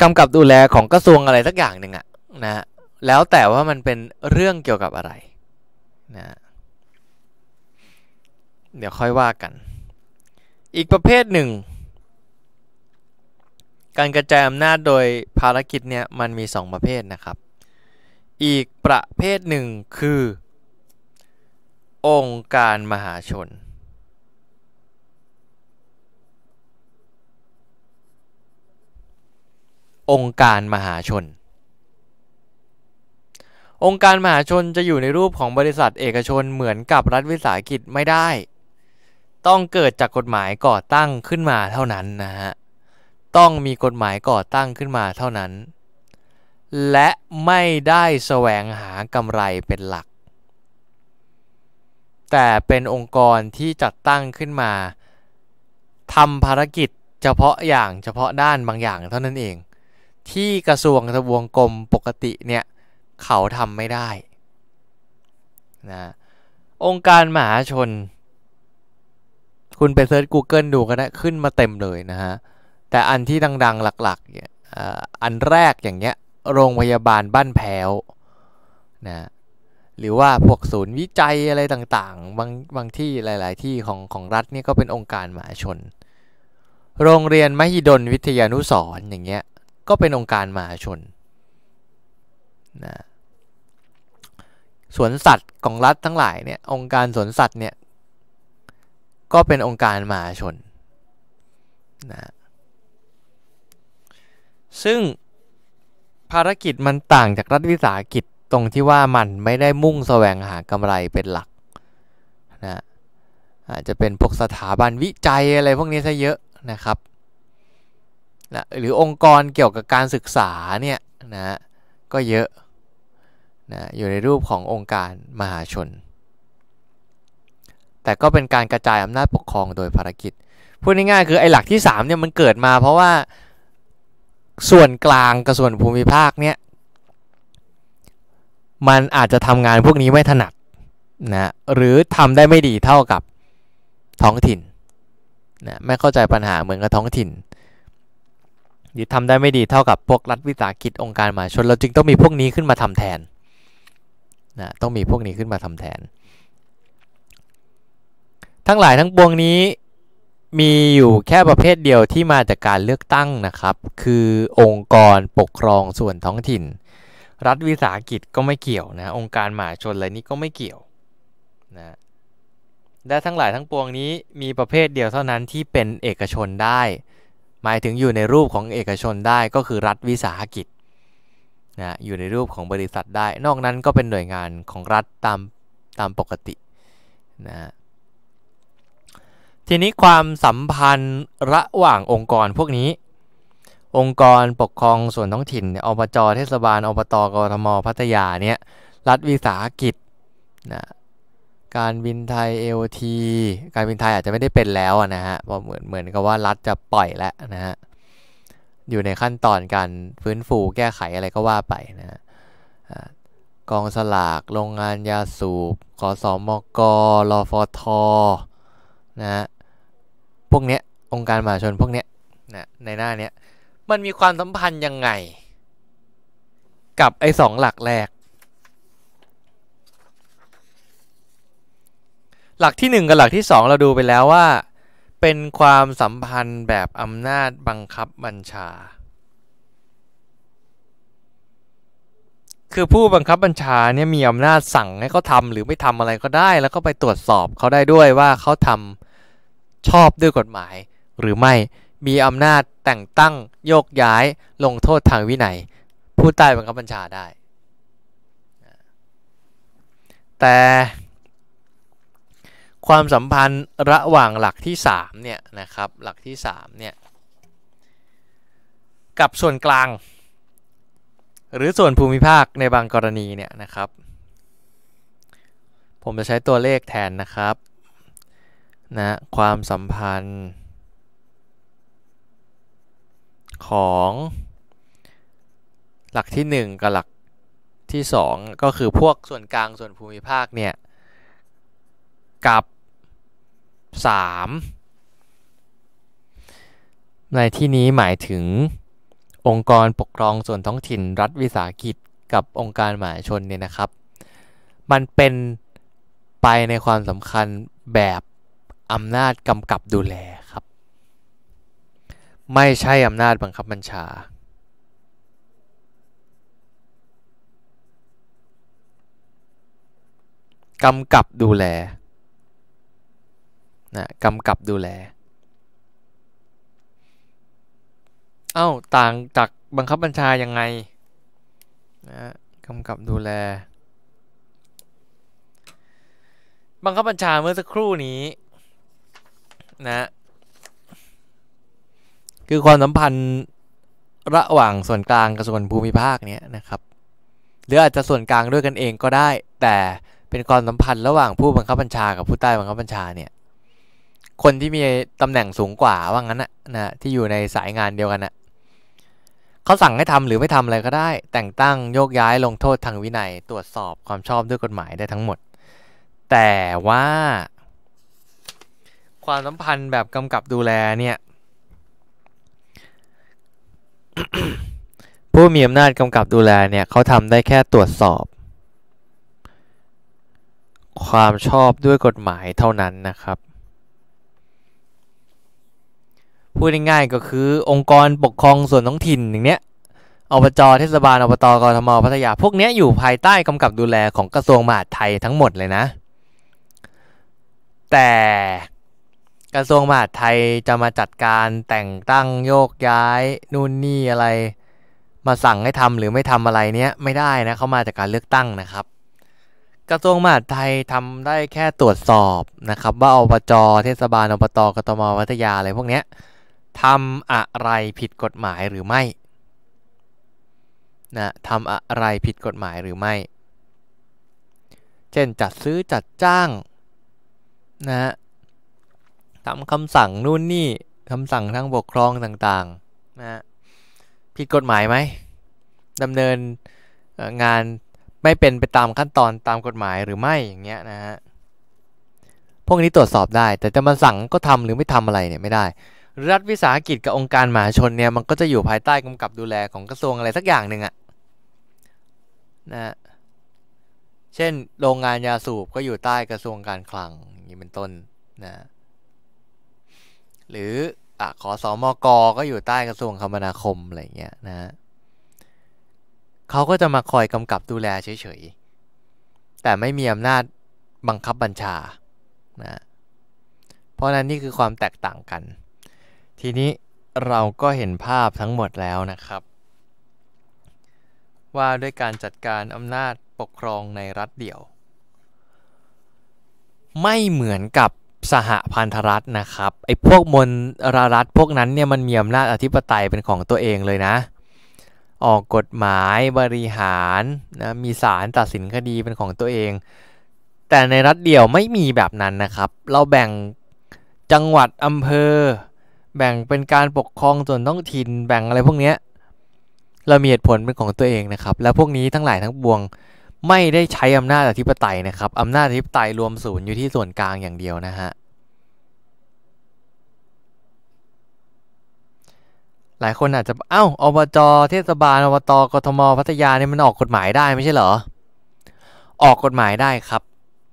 กำกับดูแลของกระทรวงอะไรสักอย่างหนึ่งอะนะแล้วแต่ว่ามันเป็นเรื่องเกี่ยวกับอะไรนะเดี๋ยวค่อยว่ากัน อีกประเภทหนึ่งการกระจายอำนาจโดยภารกิจเนี่ยมันมี 2 ประเภทนะครับ อีกประเภทหนึ่งคือองค์การมหาชน องค์การมหาชน องค์การมหาชนจะอยู่ในรูปของบริษัทเอกชนเหมือนกับรัฐวิสาหกิจไม่ได้ต้องเกิดจากกฎหมายก่อตั้งขึ้นมาเท่านั้นนะฮะ ต้องมีกฎหมายก่อตั้งขึ้นมาเท่านั้น และไม่ได้แสวงหากำไรเป็นหลัก แต่เป็นองค์กรที่จัดตั้งขึ้นมาทำภารกิจเฉพาะอย่างเฉพาะด้านบางอย่างเท่านั้นเอง ที่กระทรวงทบวงกรมปกติเนี่ยเขาทำไม่ได้นะองค์การมหาชนคุณไปเซิร์ช Google ดูก็ได้ขึ้นมาเต็มเลยนะฮะ แต่อันที่ดังๆหลักๆเนี่ยอันแรก อย่างเงี้ยโรงพยาบาลบ้านแพ้วนะหรือว่า พวกศูนย์วิจัยอะไรต่างๆ บางบางที่หลายๆที่ของ ของรัฐนี่ก็เป็นองค์การมหาชน โรงเรียน มหิดลวิทยานุสรอย่างเงี้ยก็เป็นองค์การมหาชนนะสวนสัตว์ของรัฐทั้งหลายเนี่ยองค์การสวนสัตว์เนี่ยก็เป็นองค์การมหาชนนะซึ่งภารกิจมันต่างจากรัฐวิสาหกิจตรงที่ว่ามันไม่ได้มุ่งแสวงหากำไรเป็นหลักนะอาจจะเป็นพวกสถาบันวิจัยอะไรพวกนี้ซะเยอะนะครับนะหรือองค์กรเกี่ยวกับการศึกษาเนี่ยนะก็เยอะนะอยู่ในรูปขององค์การมหาชนแต่ก็เป็นการกระจายอำนาจปกครองโดยภารกิจพูดง่ายๆคือไอ้หลักที่3เนี่ยมันเกิดมา เพราะว่าส่วนกลางกับส่วนภูมิภาคเนี่ยมันอาจจะทำงานพวกนี้ไม่ถนัดนะหรือทำได้ไม่ดีเท่ากับท้องถิ่นนะไม่เข้าใจปัญหาเหมือนกับท้องถิ่นหรือทำได้ไม่ดีเท่ากับพวกรัฐวิสาหกิจองค์การมหาชนเราจึงต้องมีพวกนี้ขึ้นมาทำแทนนะต้องมีพวกนี้ขึ้นมาทำแทนทั้งหลายทั้งปวงนี้มีอยู่แค่ประเภทเดียวที่มาจากการเลือกตั้งนะครับ คือองค์กรปกครองส่วนท้องถิ่น รัฐวิสาหกิจก็ไม่เกี่ยวนะองค์การหมหาชนอะไรนี้ก็ไม่เกี่ยวนะ และทั้งหลายทั้งปวงนี้มีประเภทเดียวเท่านั้นที่เป็นเอกชนได้ หมายถึงอยู่ในรูปของเอกชนได้ก็คือรัฐวิสาหกิจนะอยู่ในรูปของบริษัทได้นอกนั้นก็เป็นหน่วยงานของรัฐตามตามปกตินะทีนี้ความสัมพันธ์ระหว่างองค์กรพวกนี้ องค์กรปกครองส่วนท้องถิ่นอบจเทศบาลอบตกรทมพัทยาเนี่ย รัฐวิสาหกิจนะการบินไทยเอ t การบินไทยอาจจะไม่ได้เป็นแล้วนะฮะเพราะเหมือนเหมือนกับว่ารัฐจะปล่อยแล้วนะฮะ อยู่ในขั้นตอนการฟื้นฟู แก้ไขอะไรก็ว่าไปนะฮะ กองสลาก โรงงาน ยาสูบขอสอมกรอฟอทอนะฮะพวกเนี้ยองค์การมหาชนพวกเนี้ยนะในหน้าเนี้ยมันมีความสัมพันธ์ยังไง กับไอ้สองหลักแรก หลักที่ 1 กับหลักที่ 2 เราดูไปแล้วว่า เป็นความสัมพันธ์แบบอำนาจบังคับบัญชา คือผู้บังคับบัญชาเนี่ยมีอำนาจสั่งให้เขาทำหรือไม่ทำอะไรก็ได้ แล้วก็ไปตรวจสอบเขาได้ด้วยว่าเขาทำชอบด้วยกฎหมายหรือไม่ มีอำนาจแต่งตั้งโยกย้ายลงโทษทางวินัย ผู้ใต้บังคับบัญชาได้ แต่ ความสัมพันธ์ระหว่างหลักที่3เนี่ยนะครับหลักที่3เนี่ยกับส่วนกลางหรือส่วนภูมิภาคในบางกรณีเนี่ยนะครับ ผมจะใช้ตัวเลขแทนนะครับนะความสัมพันธ์ของ หลักที่ 1 กับหลักที่ 2 ก็คือพวกส่วนกลางส่วนภูมิภาคเนี่ย กับ 3 ในที่นี้หมายถึงองค์กรปกครองส่วนท้องถิ่นรัฐวิสาหกิจกับองค์การมหาชนเนี่ยนะครับ มันเป็นไปในความสำคัญแบบอำนาจกำกับดูแลครับ ไม่ใช่อำนาจบังคับบัญชากำกับดูแลนะกำกับดูแล เอา้า ต่างจากบังคับบัญชา ยังไงนะกำกับดูแล บังคับบัญชาเมื่อสักครู่นี้นะคือความสัมพันธ์ระหว่างส่วนกลางกับส่วนภูมิภาคเนี่ยนะครับ หรืออาจจะส่วนกลางด้วยกันเองก็ได้ แต่เป็นความสัมพันธ์ระหว่างผู้บังคับบัญชากับผู้ใต้บังคับบัญชาเนี่ยคนที่มีตำแหน่งสูงกว่าว่างั้นนะนะที่อยู่ในสายงานเดียวกันนะเขาสั่งให้ทำหรือไม่ทำอะไรก็ได้ แต่งตั้งโยกย้ายลงโทษทางวินัยตรวจสอบความชอบด้วยกฎหมายได้ทั้งหมด แต่ว่าความสัมพันธ์แบบกำกับดูแลเนี่ยผู้มีอำนาจกำกับดูแลเนี่ยเขาทำได้แค่ตรวจสอบ ความชอบด้วยกฎหมายเท่านั้นนะครับ พูดง่ายๆก็คือองค์กรปกครองส่วนท้องถิ่นอย่างเนี้ยอบจเทศบาลอบตกรทมพัทยาพวกเนี้ยอยู่ภายใต้กำกับดูแลของกระทรวงมหาดไทยทั้งหมดเลยนะ แต่กระทรวงมหาดไทยจะมาจัดการแต่งตั้งโยกย้าย นู่นนี่อะไร มาสั่งให้ทำหรือไม่ทำอะไรเนี้ยไม่ได้นะเขามาจากการเลือกตั้งนะครับ กระทรวงมหาดไทยทำได้แค่ตรวจสอบนะครับว่าอบจเทศบาลอบตกตมวัทยาอะไรพวกเนี้ยทำอะไรผิดกฎหมายหรือไม่นะทำอะไรผิดกฎหมายหรือไม่ เช่นจัดซื้อจัดจ้าง นะทำคำสั่งนู่นนี่คำสั่งทางปกครองต่างๆนะผิดกฎหมายไหมดำเนินงานไม่เป็นไปตามขั้นตอนตามกฎหมายหรือไม่อย่างเงี้ยนะฮะพวกนี้ตรวจสอบได้แต่จะมาสั่งก็ทำหรือไม่ทำอะไรเนี่ยไม่ได้ รัฐวิสาหกิจกับองค์การมหาชนเนี่ยมันก็จะอยู่ภายใต้กำกับดูแลของกระทรวงอะไรสักอย่างหนึ่งอะนะเช่นโรงงานยาสูบก็อยู่ใต้กระทรวงการคลังอย่างนี้เป็นต้นนะหรือ อ่ะขอสอมอกอก็อยู่ใต้กระทรวงคมนาคมอะไรเงี้ยนะฮะเขาก็จะมาคอยกำกับ ดู แล เฉย ๆ แต่ไม่มีอำนาจบังคับบัญชานะเพราะนั้น นี่ คือความแตกต่างกัน ทีนี้เราก็เห็นภาพทั้งหมดแล้วนะครับ ว่าด้วยการจัดการอำนาจปกครองในรัฐเดี่ยว ไม่เหมือนกับสหพันธรัฐนะครับ ไอ้พวกมลรรัฐพวกนั้นเนี่ยมันมีอำนาจอธิปไตยเป็นของตัวเองเลยนะ ออกกฎหมายบริหารนะมีศาลตัดสินคดีเป็นของตัวเองแต่ในรัฐเดียวไม่มีแบบนั้นนะครับ เราแบ่งจังหวัดอำเภอ แบ่งเป็นการปกครองส่วนท้องถิ่นแบ่งอะไรพวกเนี้ยเรามีเหตุผลเป็นของตัวเองนะครับและพวกนี้ทั้งหลายทั้งปวงไม่ได้ใช้อำนาจอธิปไตยนะครับ อำนาจอธิปไตยรวมศูนย์อยู่ที่ส่วนกลางอย่างเดียวนะฮะ หลายคนอาจจะเอา้าอบจเทศบาล อบต กทม พัทยาเนี่ยมันออกกฎหมายได้ไม่ใช่เหรอ ออกกฎหมายได้ครับ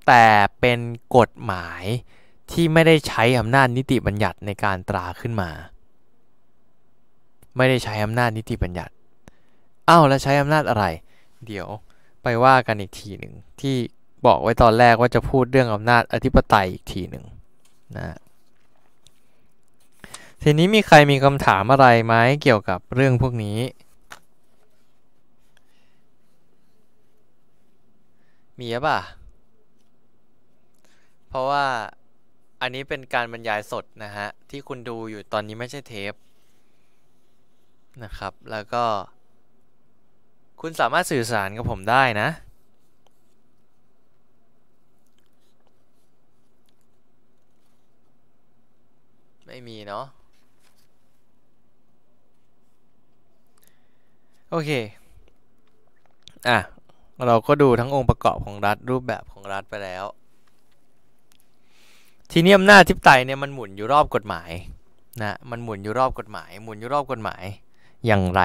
แต่เป็นกฎหมายที่ไม่ได้ใช้อำนาจนิติบัญญัติในการตราขึ้นมา ไม่ได้ใช้อำนาจนิติบัญญัติเอ้าแล้วใช้อำนาจอะไร เดี๋ยวไปว่ากันอีกทีหนึ่งที่บอกไว้ตอนแรกว่าจะพูดเรื่องอำนาจอธิปไตยอีกทีหนึ่งนะทีนี้มีใครมีคำถามอะไรไหมเกี่ยวกับเรื่องพวกนี้ มีป่ะเพราะว่าอันนี้เป็นการบรรยายสดนะฮะที่คุณดูอยู่ตอนนี้ไม่ใช่เทปนะครับแล้วก็คุณสามารถสื่อสารกับผมได้นะ ไม่มีเนาะโอเค อ่ะเราก็ดูทั้งองค์ประกอบของรัฐรูปแบบของรัฐไปแล้ว ทีนี้อำนาจทิพไตเนี่ยมันหมุนอยู่รอบกฎหมายนะมันหมุนอยู่รอบกฎหมาย หมุนอยู่รอบกฎหมายอย่างไร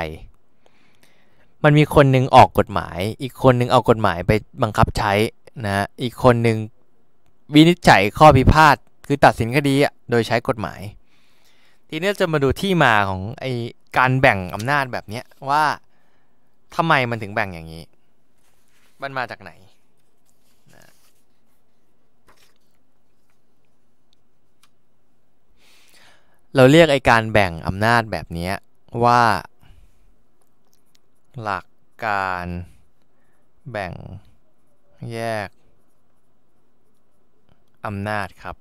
มันมีคนนึงออกกฎหมาย อีกคนนึงเอากฎหมายไปบังคับใช้นะ อีกคนนึงวินิจฉัยข้อพิพาท คือตัดสินคดีโดยใช้กฎหมาย ทีนี้จะมาดูที่มาของไอการแบ่งอำนาจแบบนี้ว่าทำไมมันถึงแบ่งอย่างนี้ มันมาจากไหน เราเรียกไอการแบ่งอำนาจแบบนี้ว่าหลักการแบ่งแยก อำนาจครับ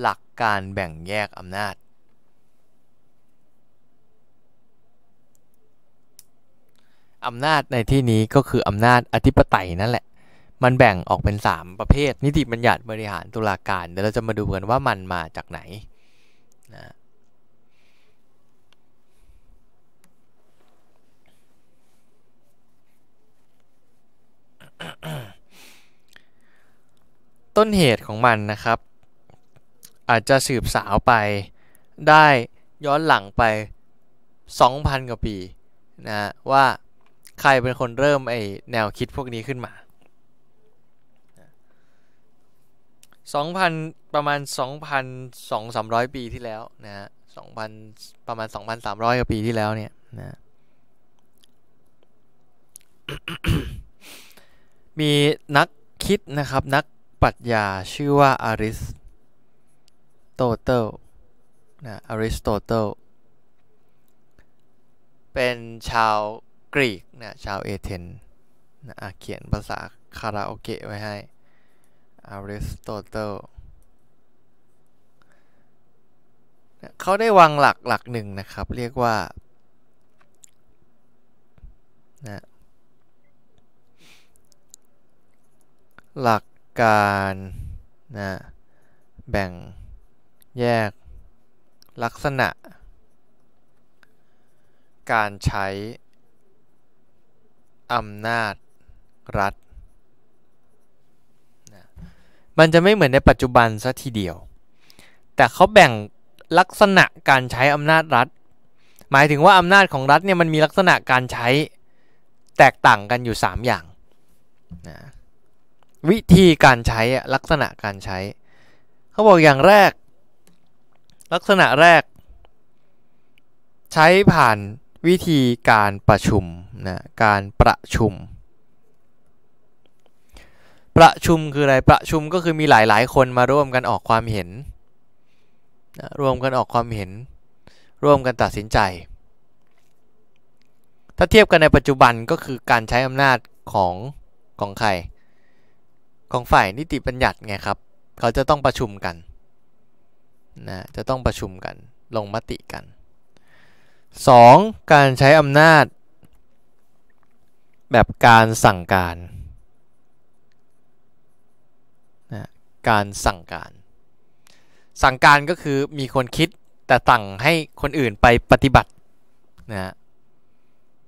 หลักการแบ่งแยก อำนาจ อำนาจในที่นี้ก็คือ อำนาจอธิปไตยนั่นแหละ มันแบ่งออกเป็น 3 ประเภท นิติบัญญัติบริหารตุลาการ เดี๋ยวเราจะมาดูกัน ว่ามันมาจากไหนนะต้นเหตุของมันนะครับ อาจจะสืบสาวไปได้ย้อนหลังไป 2,000 กว่าปีนะว่าใครเป็นคนเริ่มไอแนวคิดพวกนี้ขึ้นมา2,000 ประมาณ 2,200 ปีที่แล้วนะะ2,000 ประมาณ 2,300 กว่าปีที่แล้วเนี่ยนะมีนักคิดนะครับนักปรัชญาชื่อว่าอาริสโตเติลนะอาริสโตเติลเป็นชาวกรีกนะชาวเอเธนนะเขียนภาษาคาราโอเกะไว้ให้อาริสโตเติลเขาได้วางหลักหลักหนึ่งนะครับเรียกว่านะหลักการนะแบ่งแยกลักษณะการใช้อำนาจรัฐนะมันจะไม่เหมือนในปัจจุบันซะทีเดียว แต่เขาแบ่งลักษณะการใช้อำนาจรัฐ หมายถึงว่าอำนาจของรัฐเนี่ยมันมีลักษณะการใช้แตกต่างกันอยู่ 3 อย่างนะวิธีการใช้ลักษณะการใช้เขาบอกอย่างแรก ลักษณะแรก ใช้ผ่านวิธีการประชุมนะการประชุม ประชุมคืออะไรประชุมก็คือมีหลาย ๆ คนมาร่วมกันออกความเห็นนะร่วมกันออกความเห็น ร่วมกันตัดสินใจ ถ้าเทียบกันในปัจจุบันก็คือการใช้อำนาจของของใครของฝ่ายนิติบัญญัติไงครับ เขาจะต้องประชุมกันนะ จะต้องประชุมกันลงมติกัน 2. การใช้อำนาจแบบการสั่งการนะ การสั่งการ สั่งการก็คือมีคนคิดแต่สั่งให้คนอื่นไปปฏิบัตินะ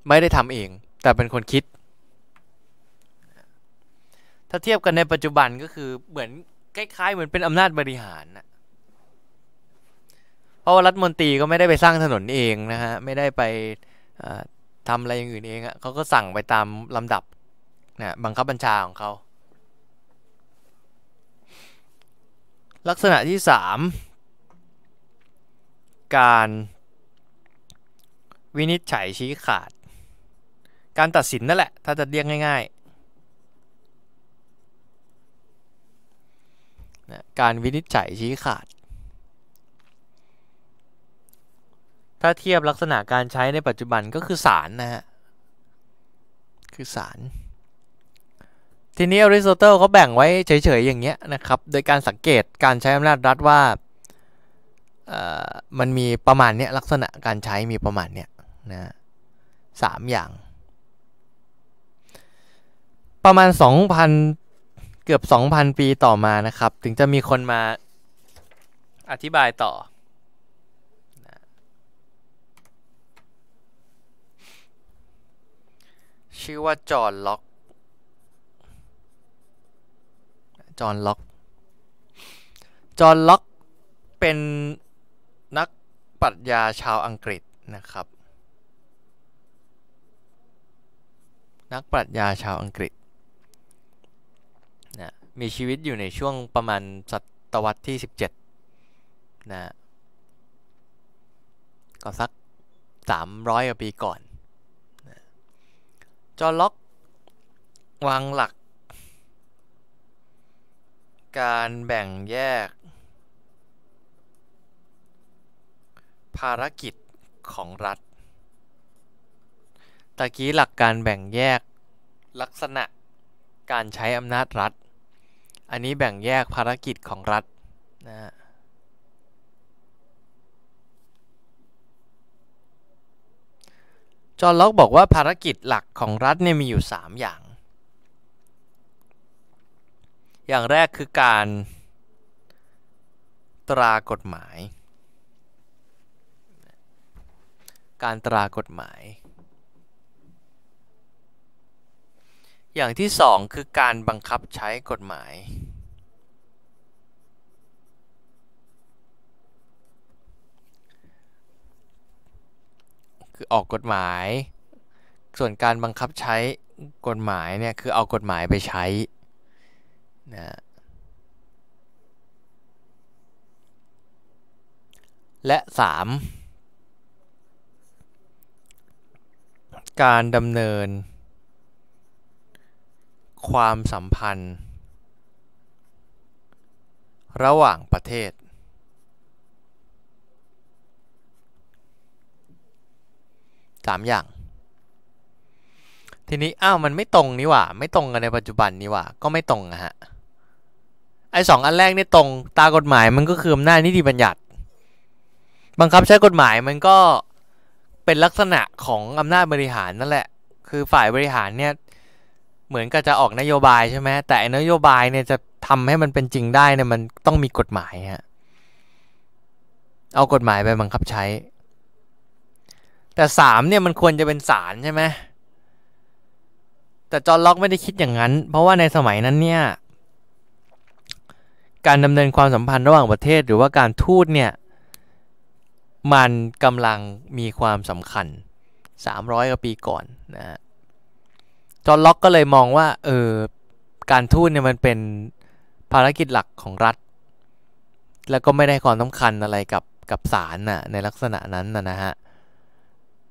ไม่ได้ทำเองแต่เป็นคนคิดถ้าเทียบกันในปัจจุบันก็คือเหมือนคล้ายๆ เหมือนเป็นอำนาจบริหารนะเพราะว่ารัฐมนตรีก็ไม่ได้ไปสร้างถนนเองนะฮะ ไม่ได้ไปทำอะไรอย่างอื่นเองอะเขาก็สั่งไปตามลำดับนะบังคับบัญชาของเขาลักษณะที่ 3 การวินิจฉัยชี้ขาด การตัดสินนั่นแหละ ถ้าจะเรียกง่ายๆนะการวินิจฉัยชี้ขาด ถ้าเทียบลักษณะการใช้ในปัจจุบันก็คือสารนะ ฮะ คือสารทีนี้อริสโตเติลเขาแบ่งไว้เฉยๆอย่างเงี้ยนะ ครับ โดยการสังเกตการใช้อำนาจรัฐว่า มัน มีประมาณ เนี้ยลักษณะ การใช้มีประมาณ เนี้ยนะสามอย่าง ประมาณ 2,000กือบสองพันปีต่อมา นะ ครับ ถึงจะมี คน มาอธิบายต่อ ชื่อว่าจอร์นล็อกจอร์นล็อกจอร์นล็อกเป็นนัก ปรัชญาชาวอังกฤษนะครับ นัก ปรัชญาชาวอังกฤษมีชีวิตอยู่ในช่วงประมาณศตวรรษที่ 17นะก็สัก 300กว่าปีก่อนนะจอล็อกวางหลัก การแบ่งแยกภารกิจของรัฐตะกี้หลักการแบ่งแยกลักษณะการใช้อำนาจรัฐอันนี้แบ่งแยกภารกิจของรัฐนะฮะจอร์นล็อกบอกว่าภารกิจหลักของรัฐเนี่ยมีอยู่ 3 อย่าง อย่างแรกคือการตรากฎหมาย การตรากฎหมายอย่างที่สองคือการบังคับใช้กฎหมาย คือออกกฎหมาย ส่วนการบังคับใช้กฎหมาย เนี่ย คือเอากฎหมายไปใช้นะและ 3 การดำเนินความสัมพันธ์ ระหว่างประเทศสามอย่างทีนี้อ้าวมันไม่ตรงนี่ว่า ไม่ตรงกันในปัจจุบันนี่ว่าก็ไม่ตรงนะฮะไอสองอันแรกนี่ตรงตากฎหมายมันก็คืออำนาจนิติบัญญัติ บังคับใช้กฎหมายมันก็เป็นลักษณะของอำนาจบริหารนั่นแหละคือฝ่ายบริหารเนี่ยเหมือนกับจะออกนโยบายใช่ไหมแต่นโยบายเนี่ยจะทำให้มันเป็นจริงได้เนี่ยมันต้องมีกฎหมายฮะเอากฎหมายไปบังคับใช้ แต่สามเนี่ยมันควรจะเป็นศาลใช่ไหมแต่จอร์ล็อกไม่ได้คิดอย่างนั้น เพราะว่าในสมัยนั้นเนี่ยการดำเนินความสัมพันธ์ระหว่างประเทศหรือว่าการทูตเนี่ยมันกำลังมีความสำคัญ 300กว่าปีก่อนนะฮะจอร์ล็อกก็เลยมองว่าเออการทูตเนี่ยมันเป็นภารกิจหลักของรัฐ แล้วก็ไม่ได้ความสำคัญอะไรกับกับศาลน่ะในลักษณะนั้นนะนะฮะ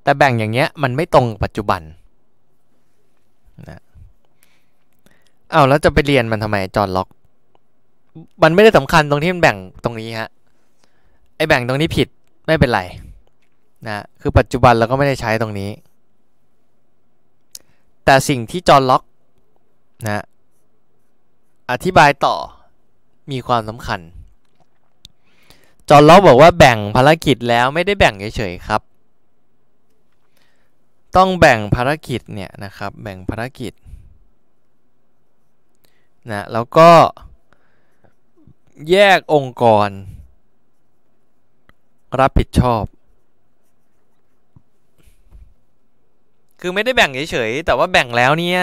แต่แบ่งอย่างเงี้ยมันไม่ตรงปัจจุบันนะเอาแล้วจะไปเรียนมันทำไมจอร์ล็อกมันไม่ได้สำคัญตรงที่มันแบ่งตรงนี้ฮะไอแบ่งตรงนี้ผิดไม่เป็นไรนะคือปัจจุบันเราก็ไม่ได้ใช้ตรงนี้แต่สิ่งที่จอห์นล็อกนะอธิบายต่อมีความสำคัญ จอห์นล็อกบอกว่าแบ่งภารกิจแล้วไม่ได้แบ่งเฉยๆครับ ต้องแบ่งภารกิจเนี่ยนะครับแบ่งภารกิจนะแล้วก็แยกองค์กรรับผิดชอบคือไม่ได้แบ่งเฉยๆ แต่ว่าแบ่งแล้วเนี่ย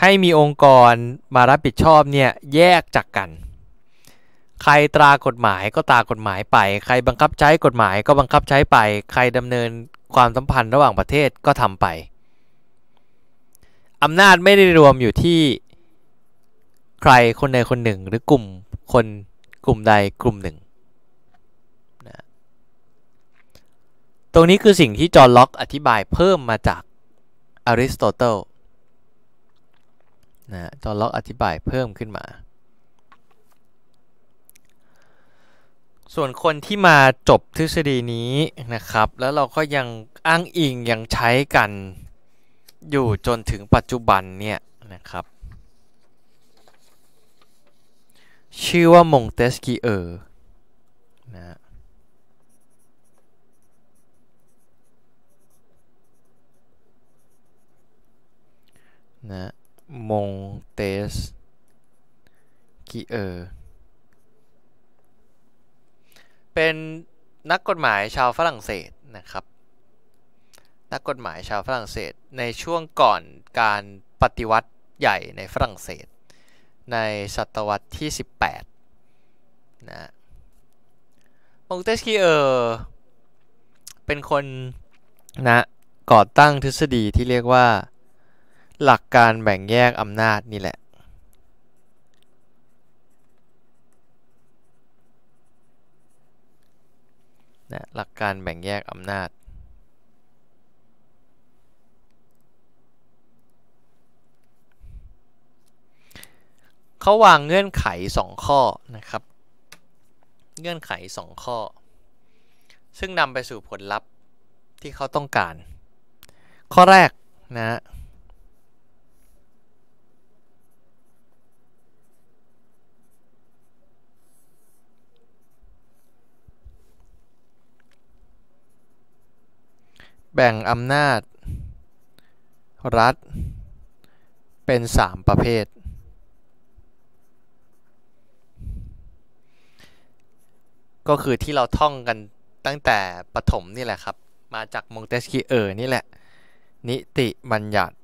ให้มีองค์กรมารับผิดชอบเนี่ยแยกจากกัน ใครตรากฎหมายก็ตรากฎหมายไป ใครบังคับใช้กฎหมายก็บังคับใช้ไป ใครดำเนินความสัมพันธ์ระหว่างประเทศก็ทำไป อำนาจไม่ได้รวมอยู่ที่ใครคนใดคนหนึ่งหรือกลุ่มคนกลุ่มใดกลุ่มหนึ่งตรงนี้คือสิ่งที่จอร์ล็อกอธิบายเพิ่มมาจากอริสโตเติลนะจอล็อกอธิบายเพิ่มขึ้นมา ส่วนคนที่มาจบทฤษฎีนี้นะครับ แล้วเราก็ยังอ้างอิงยังใช้กันอยู่จนถึงปัจจุบันเนี่ยนะครับ ชื่อว่ามงเตสกีเออร์นะนะมงเตสกิเออร์เป็นนักกฎหมายชาวฝรั่งเศสนะครับนักกฎหมายชาวฝรั่งเศสในช่วงก่อนการปฏิวัติใหญ่ในฝรั่งเศส ในศตวรรษที่ 18นะมงเตสกิเออร์เป็นคนนะก่อตั้งทฤษฎีที่เรียกว่าหลักการแบ่งแยกอำนาจนี่แหละนะหลักการแบ่งแยกอำนาจ เขาวางเงื่อนไข 2 ข้อนะครับ เงื่อนไข 2 ข้อ ซึ่งนำไปสู่ผลลัพธ์ที่เขาต้องการ ข้อแรกนะแบ่งอำนาจรัฐ เป็น 3 ประเภท ก็คือที่เราท่องกันตั้งแต่ปฐมนี่แหละครับ มาจากมงเตสกิเออร์นี่แหละ นิติบัญญัติ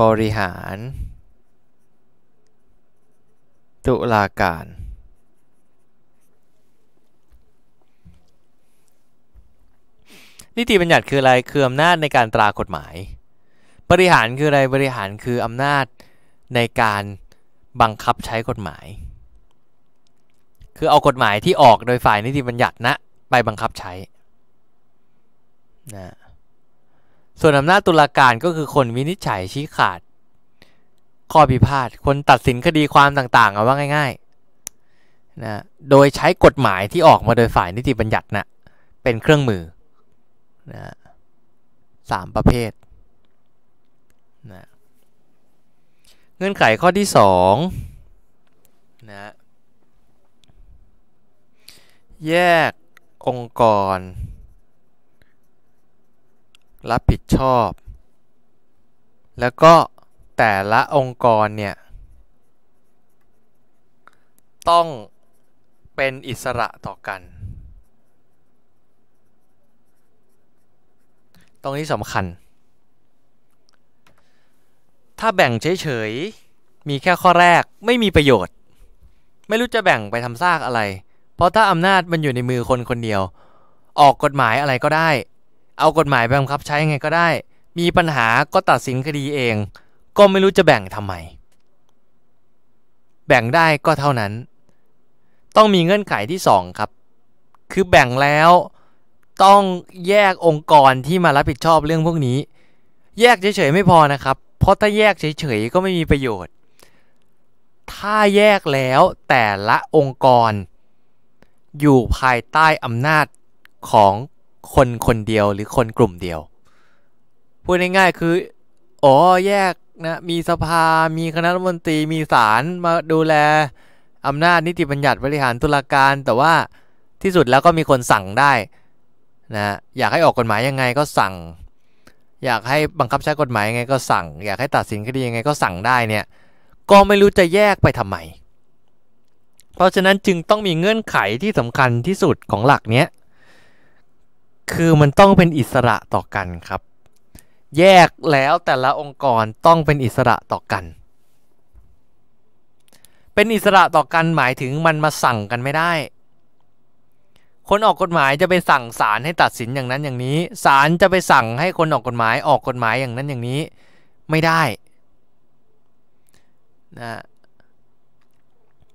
บริหาร ตุลาการนิติบัญญัติคืออะไร คืออำนาจในการตรากฎหมาย บริหารคืออะไร บริหารคืออำนาจในการบังคับใช้กฎหมาย คือเอากฎหมายที่ออกโดยฝ่ายนิติบัญญัตินะ ไปบังคับใช้นะส่วนอำนาจตุลาการก็คือคนวินิจฉัยชี้ขาด ข้อพิพาทคนตัดสินคดีความต่างๆเอาว่าง่ายๆนะโดยใช้กฎหมายที่ออกมาโดยฝ่ายนิติบัญญัตินะเป็นเครื่องมือนะสามประเภทนะเงื่อนไขข้อที่สองนะแยกองค์กร รับผิดชอบ แล้วก็ แต่ละองค์กร เนี่ย ต้องเป็นอิสระต่อกันตรงนี้สำคัญ ถ้าแบ่งเฉยๆ มีแค่ข้อแรกไม่มีประโยชน์ ไม่รู้จะแบ่งไปทำซากอะไร เพราะถ้าอำนาจ มัน อยู่ในมือคนคนเดียว ออกกฎหมายอะไรก็ได้ เอากฎหมายบังคับใช้ไงก็ได้ มีปัญหาก็ตัดสินคดีเอง ก็ไม่รู้จะแบ่งทำไม แบ่งได้ก็เท่านั้น ต้องมีเงื่อนไขที่สองครับ คือแบ่งแล้วต้องแยกองค์กรที่มารับผิดชอบเรื่องพวกนี้ แยกเฉยๆไม่พอนะครับ เพราะถ้าแยกเฉยๆก็ไม่มีประโยชน์ ถ้าแยกแล้วแต่ละองค์กร อยู่ภายใต้อำนาจของคนคนเดียวหรือคนกลุ่มเดียว พูดง่ายๆคือ อ๋อแยกนะมีสภามีคณะรัฐมนตรีมีศาลมาดูแล อำนาจนิติบัญญัติบริหารตุลาการแต่ว่าที่สุดแล้วก็มีคนสั่งได้นะอยากให้ออกกฎหมายยังไงก็สั่ง อยากให้บังคับใช้กฎหมายยังไงก็สั่งอยากให้ตัดสินคดียังไงก็สั่งได้เนี่ยก็ไม่รู้จะแยกไปทำไม เพราะฉะนั้นจึงต้องมีเงื่อนไขที่สำคัญที่สุดของหลักเนี้ยคือมันต้องเป็นอิสระต่อกันครับ แยกแล้วแต่ละองค์กรต้องเป็นอิสระต่อกัน เป็นอิสระต่อกันหมายถึงมันมาสั่งกันไม่ได้คนออกกฎหมายจะไปสั่งศาลให้ตัดสินอย่างนั้นอย่างนี้ ศาลจะไปสั่งให้คนออกกฎหมายออกกฎหมายอย่างนั้นอย่างนี้ไม่ได้นะ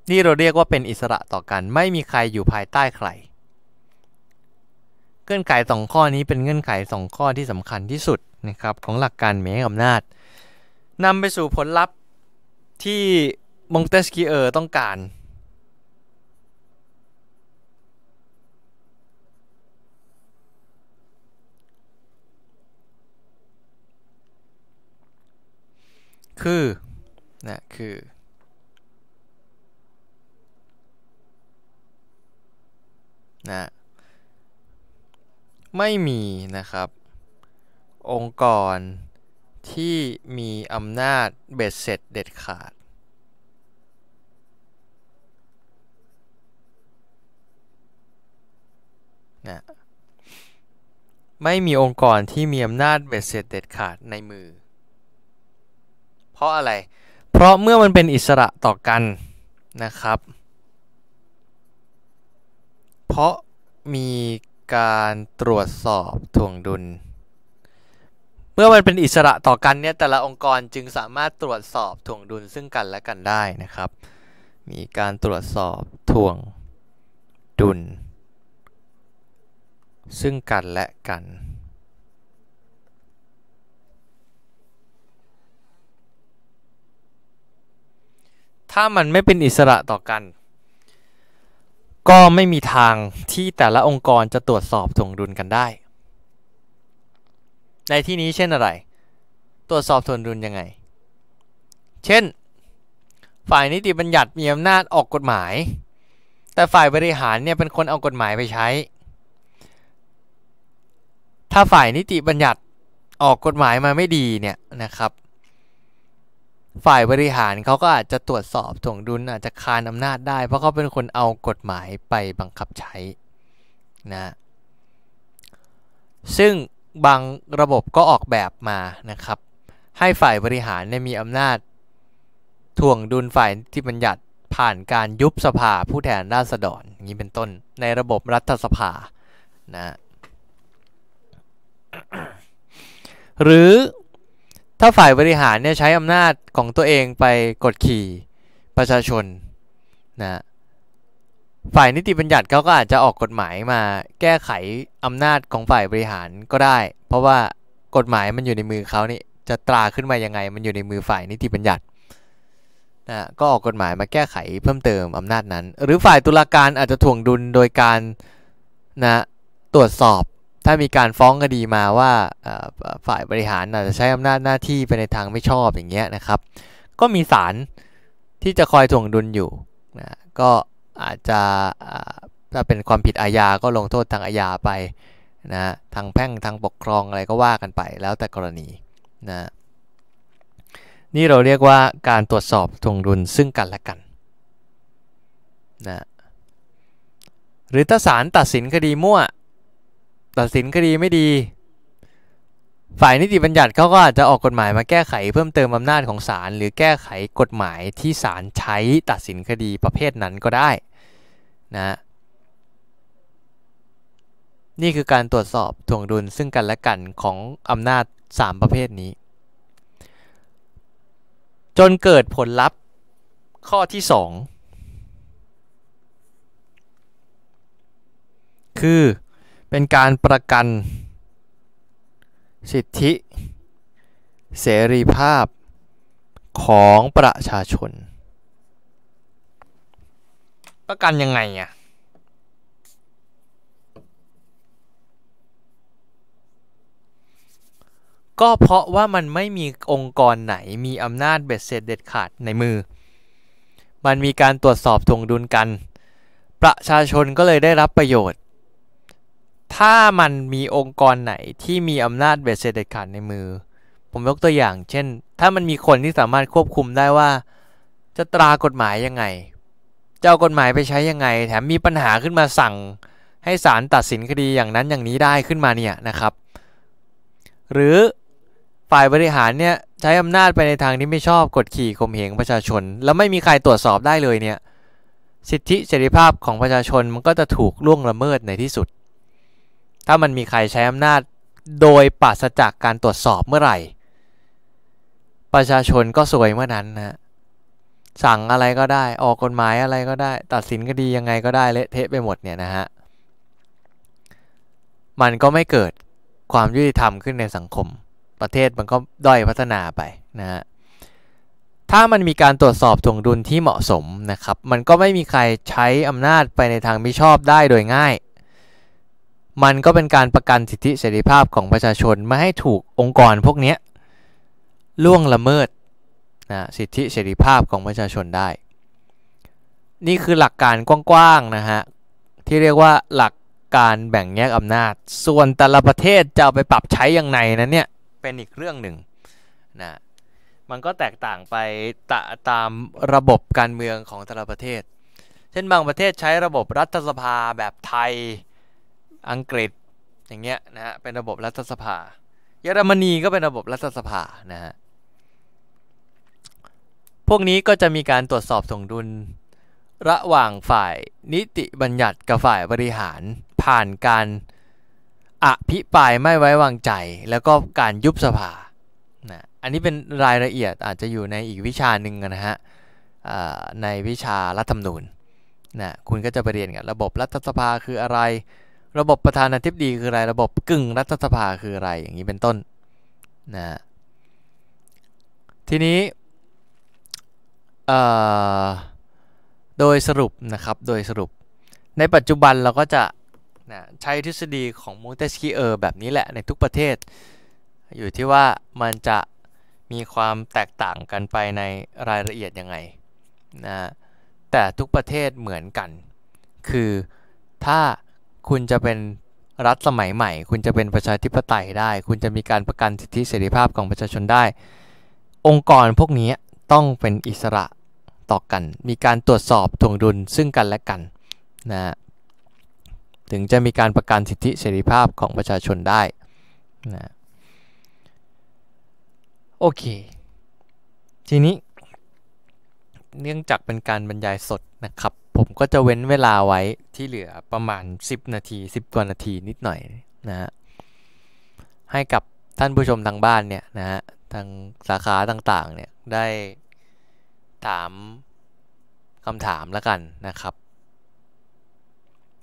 นี่เราเรียกว่าเป็นอิสระต่อกัน ไม่มีใครอยู่ภายใต้ใคร เงื่อนไขสองข้อนี้เป็นเงื่อนไขสองข้อที่สำคัญที่สุดนะครับของหลักการแม้อำนาจนำไปสู่ผลลัพธ์ที่มงเตสกิเออร์ต้องการคือนะคือนะไม่มีนะครับ องค์กรที่มีอำนาจเบ็ดเสร็จเด็ดขาดนะไม่มีองค์กรที่มีอำนาจเบ็ดเสร็จเด็ดขาดในมือเพราะอะไร เพราะเมื่อมันเป็นอิสระต่อกันนะครับ เพราะมีการตรวจสอบถ่วงดุล เมื่อมันเป็นอิสระต่อกันเนี่ยแต่ละองค์กรจึงสามารถตรวจสอบถ่วงดุลซึ่งกันและกันได้นะครับ มีการตรวจสอบถ่วงดุล ซึ่งกันและกันถ้ามันไม่เป็นอิสระต่อกัน ก็ไม่มีทางที่แต่ละองค์กรจะตรวจสอบถ่วงดุลกันได้ ในที่นี้เช่นอะไร ตรวจสอบถ่วงดุลยังไง เช่น ฝ่ายนิติบัญญัติมีอำนาจออกกฎหมาย แต่ฝ่ายบริหารเนี่ยเป็นคนเอากฎหมายไปใช้ ถ้าฝ่ายนิติบัญญัติออกกฎหมายมาไม่ดีเนี่ยนะครับฝ่ายบริหารเขาก็อาจจะตรวจสอบถ่วงดุลอาจจะคานอำนาจได้ เพราะเขาเป็นคนเอากฎหมายไปบังคับใช้นะซึ่งบางระบบก็ออกแบบมานะครับ ให้ฝ่ายบริหารเนี่ยมีอำนาจถ่วงดุลฝ่ายที่บัญญัติผ่านการยุบสภาผู้แทนราษฎรอย่างนี้เป็นต้นในระบบรัฐสภานะหรือถ้าฝ่ายบริหารเนี่ยใช้อำนาจของตัวเองไปกดขี่ประชาชนนะฝ่ายนิติบัญญัติเขาก็อาจจะออกกฎหมายมาแก้ไขอำนาจของฝ่ายบริหารก็ได้ เพราะว่ากฎหมายมันอยู่ในมือเขานี่จะตราขึ้นมายังไงมันอยู่ในมือฝ่ายนิติบัญญัตินะก็ออกกฎหมายมาแก้ไขเพิ่มเติมอำนาจนั้น หรือฝ่ายตุลาการอาจจะถ่วงดุลโดยการนะตรวจสอบถ้ามีการฟ้องคดีมาว่าฝ่ายบริหารอาจจะใช้อำนาจหน้าที่ไปในทางไม่ชอบอย่างเงี้ยนะครับก็มีศาลที่จะคอยถ่วงดุลอยู่นะก็อาจจะถ้าเป็นความผิดอาญาก็ลงโทษทางอาญาไปนะทางแพ่งทางปกครองอะไรก็ว่ากันไปแล้วแต่กรณีนะนี่เราเรียกว่าการตรวจสอบถ่วงดุลซึ่งกันและกันนะหรือถ้าศาลตัดสินคดีมั่วตัดสินคดีไม่ดี ฝ่ายนิติบัญญัติเขาก็อาจจะออกกฎหมายมาแก้ไข เพิ่มเติมอำนาจของศาลหรือแก้ไขกฎหมายที่ศาลใช้ตัดสินคดีประเภทนั้นก็ได้นะนี่คือการตรวจสอบทวงดุลซึ่งกันและกันของอำนาจ 3 ประเภทนี้ จนเกิดผลลัพธ์ข้อที่ 2 คือเป็นการประกัน สิทธิ เสรีภาพของประชาชน ประกันยังไง อ่ะ ก็เพราะว่ามันไม่มีองค์กรไหนมีอำนาจเบ็ดเสร็จเด็ดขาดในมือ มันมีการตรวจสอบทวงดุลกัน ประชาชนก็เลยได้รับประโยชน์ถ้ามันมีองค์กรไหนที่มีอำนาจเบ็ดเสร็จเด็ดขาดในมือ ผมยกตัวอย่าง เช่น ถ้ามันมีคนที่สามารถควบคุมได้ว่า จะตรากฎหมายยังไงจะเอากฎหมายไปใช้ยังไง แถมมีปัญหาขึ้นมาสั่งให้ศาลตัดสินคดีอย่างนั้นอย่างนี้ได้ขึ้นมาเนี่ยนะครับ หรือฝ่ายบริหารเนี่ยใช้อำนาจไปในทางที่ไม่ชอบกดขี่ข่มเหงประชาชน แล้วไม่มีใครตรวจสอบได้เลยเนี่ย สิทธิเสรีภาพของประชาชนมันก็จะถูกล่วงละเมิดในที่สุดถ้ามันมีใครใช้อำนาจโดยปราศจากการตรวจสอบเมื่อไหร่ ประชาชนก็สวยเมื่อนั้นนะสั่งอะไรก็ได้ออกกฎหมายอะไรก็ได้ตัดสินคดียังไงก็ได้เละเทะไปหมดเนี่ยนะฮะมันก็ไม่เกิดความยุติธรรมขึ้นในสังคมประเทศมันก็ด้อยพัฒนาไปนะฮะถ้ามันมีการตรวจสอบถ่วงดุลที่เหมาะสมนะครับ มันก็ไม่มีใครใช้อำนาจไปในทางมิชอบได้โดยง่ายมันก็เป็นการประกันสิทธิเสรีภาพของประชาชน ไม่ให้ถูกองค์กรพวกนี้ ล่วงละเมิดนะสิทธิเสรีภาพของประชาชนได้ นี่คือหลักการกว้างๆนะฮะที่เรียกว่าหลักการแบ่งแยกอำนาจ ส่วนแต่ละประเทศจะเอาไปปรับใช้อย่างไรนั้นเนี่ยเป็นอีกเรื่องหนึ่งนะมันก็แตกต่างไปตตามระบบการเมืองของแต่ละประเทศ เช่นบางประเทศใช้ระบบรัฐสภาแบบไทยอังกฤษอย่างเงี้ยนะฮะเป็นระบบรัฐสภาเยอรมนีก็เป็นระบบรัฐสภานะฮะพวกนี้ก็จะมีการตรวจสอบสงดุล ระหว่างฝ่ายนิติบัญญัติกับฝ่ายบริหารผ่านการอภิปรายไม่ไว้วางใจ แล้วก็การยุบสภานะอันนี้เป็นรายละเอียดอาจจะอยู่ในอีกวิชาหนึ่งนะฮะในวิชารัฐธรรมนูญนะคุณก็จะไปเรียนกันระบบรัฐสภาคืออะไรระบบประธานาธิบดีคืออะไร ระบบกึ่งรัฐสภาคืออะไร อย่างนี้เป็นต้น นะ ทีนี้โดยสรุปนะครับ โดยสรุป ในปัจจุบันเราก็จะนะใช้ทฤษฎีของมงเตสคีเออร์แบบนี้แหละในทุกประเทศ อยู่ที่ว่ามันจะมีความแตกต่างกันไปในรายละเอียดยังไง นะ แต่ทุกประเทศเหมือนกัน คือถ้าคุณจะเป็นรัฐสมัยใหม่ คุณจะเป็นประชาธิปไตยได้ คุณจะมีการประกันสิทธิเสรีภาพของประชาชนได้ องค์กรพวกนี้ต้องเป็นอิสระต่อกัน มีการตรวจสอบทวงดุลซึ่งกันและกันนะถึงจะมีการประกันสิทธิเสรีภาพของประชาชนได้นะโอเค ทีนี้ เนื่องจากเป็นการบรรยายสดนะครับผมก็จะเว้นเวลาไว้ที่เหลือประมาณ 10 นาที 10 กว่านาทีนิดหน่อยนะฮะ ให้กับท่านผู้ชมทางบ้านเนี่ยนะฮะ ทางสาขาต่างๆเนี่ยได้ถามคำถามแล้วกันนะครับ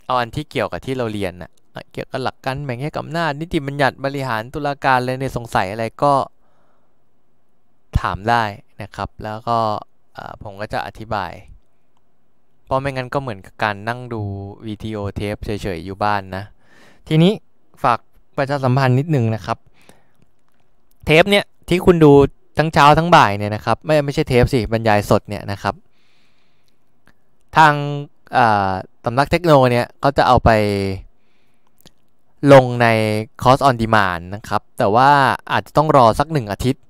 เอาอันที่เกี่ยวกับที่เราเรียนนะเกี่ยวกับหลักการแบ่งแยกอำนาจนิติบัญญัติบริหารตุลาการอะไรเนี่ยสงสัยอะไรก็ถามได้นะครับ แล้วก็ผมก็จะอธิบายเพราะไม่งั้นก็เหมือนกับการนั่งดูวิดีโอเทปเฉยๆอยู่บ้านนะ ทีนี้ฝากประชาสัมพันธ์นิดนึงนะครับ เทปเนี่ยที่คุณดูทั้งเช้าทั้งบ่ายเนี่ยนะครับ ไม่ไม่ใช่เทปสิบรรยายสดเนี่ยนะครับ ทางสำนักเทคโนเนี่ยเขาจะเอาไป ลงในคอสออนด e มานนะครับ แต่ว่าอาจจะต้องรอสักหนึ่งอาทิตย์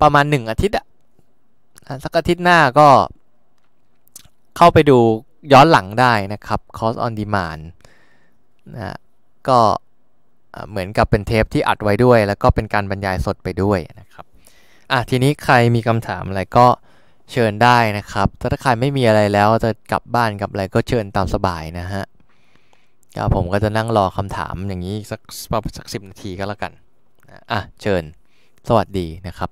ประมาณหนึ่งอาทิตย์อะสักอาทิตย์หน้าก็เข้าไปดูย้อนหลังได้นะครับ Cost on Demand นะก็เหมือนกับเป็นเทปที่อัดไว้ด้วย แล้วก็เป็นการบรรยายสดไปด้วยนะครับอ่ะทีนี้ใครมีคำถามอะไรก็เชิญได้นะครับถ้าใครไม่มีอะไรแล้วจะกลับบ้านกับอะไรก็เชิญตามสบายนะฮะก็ผมก็จะนั่งรอคำถามอย่างนี้ สักสักสิบนาทีก็แล้วกันอ่ะ เชิญสวัสดีนะครับ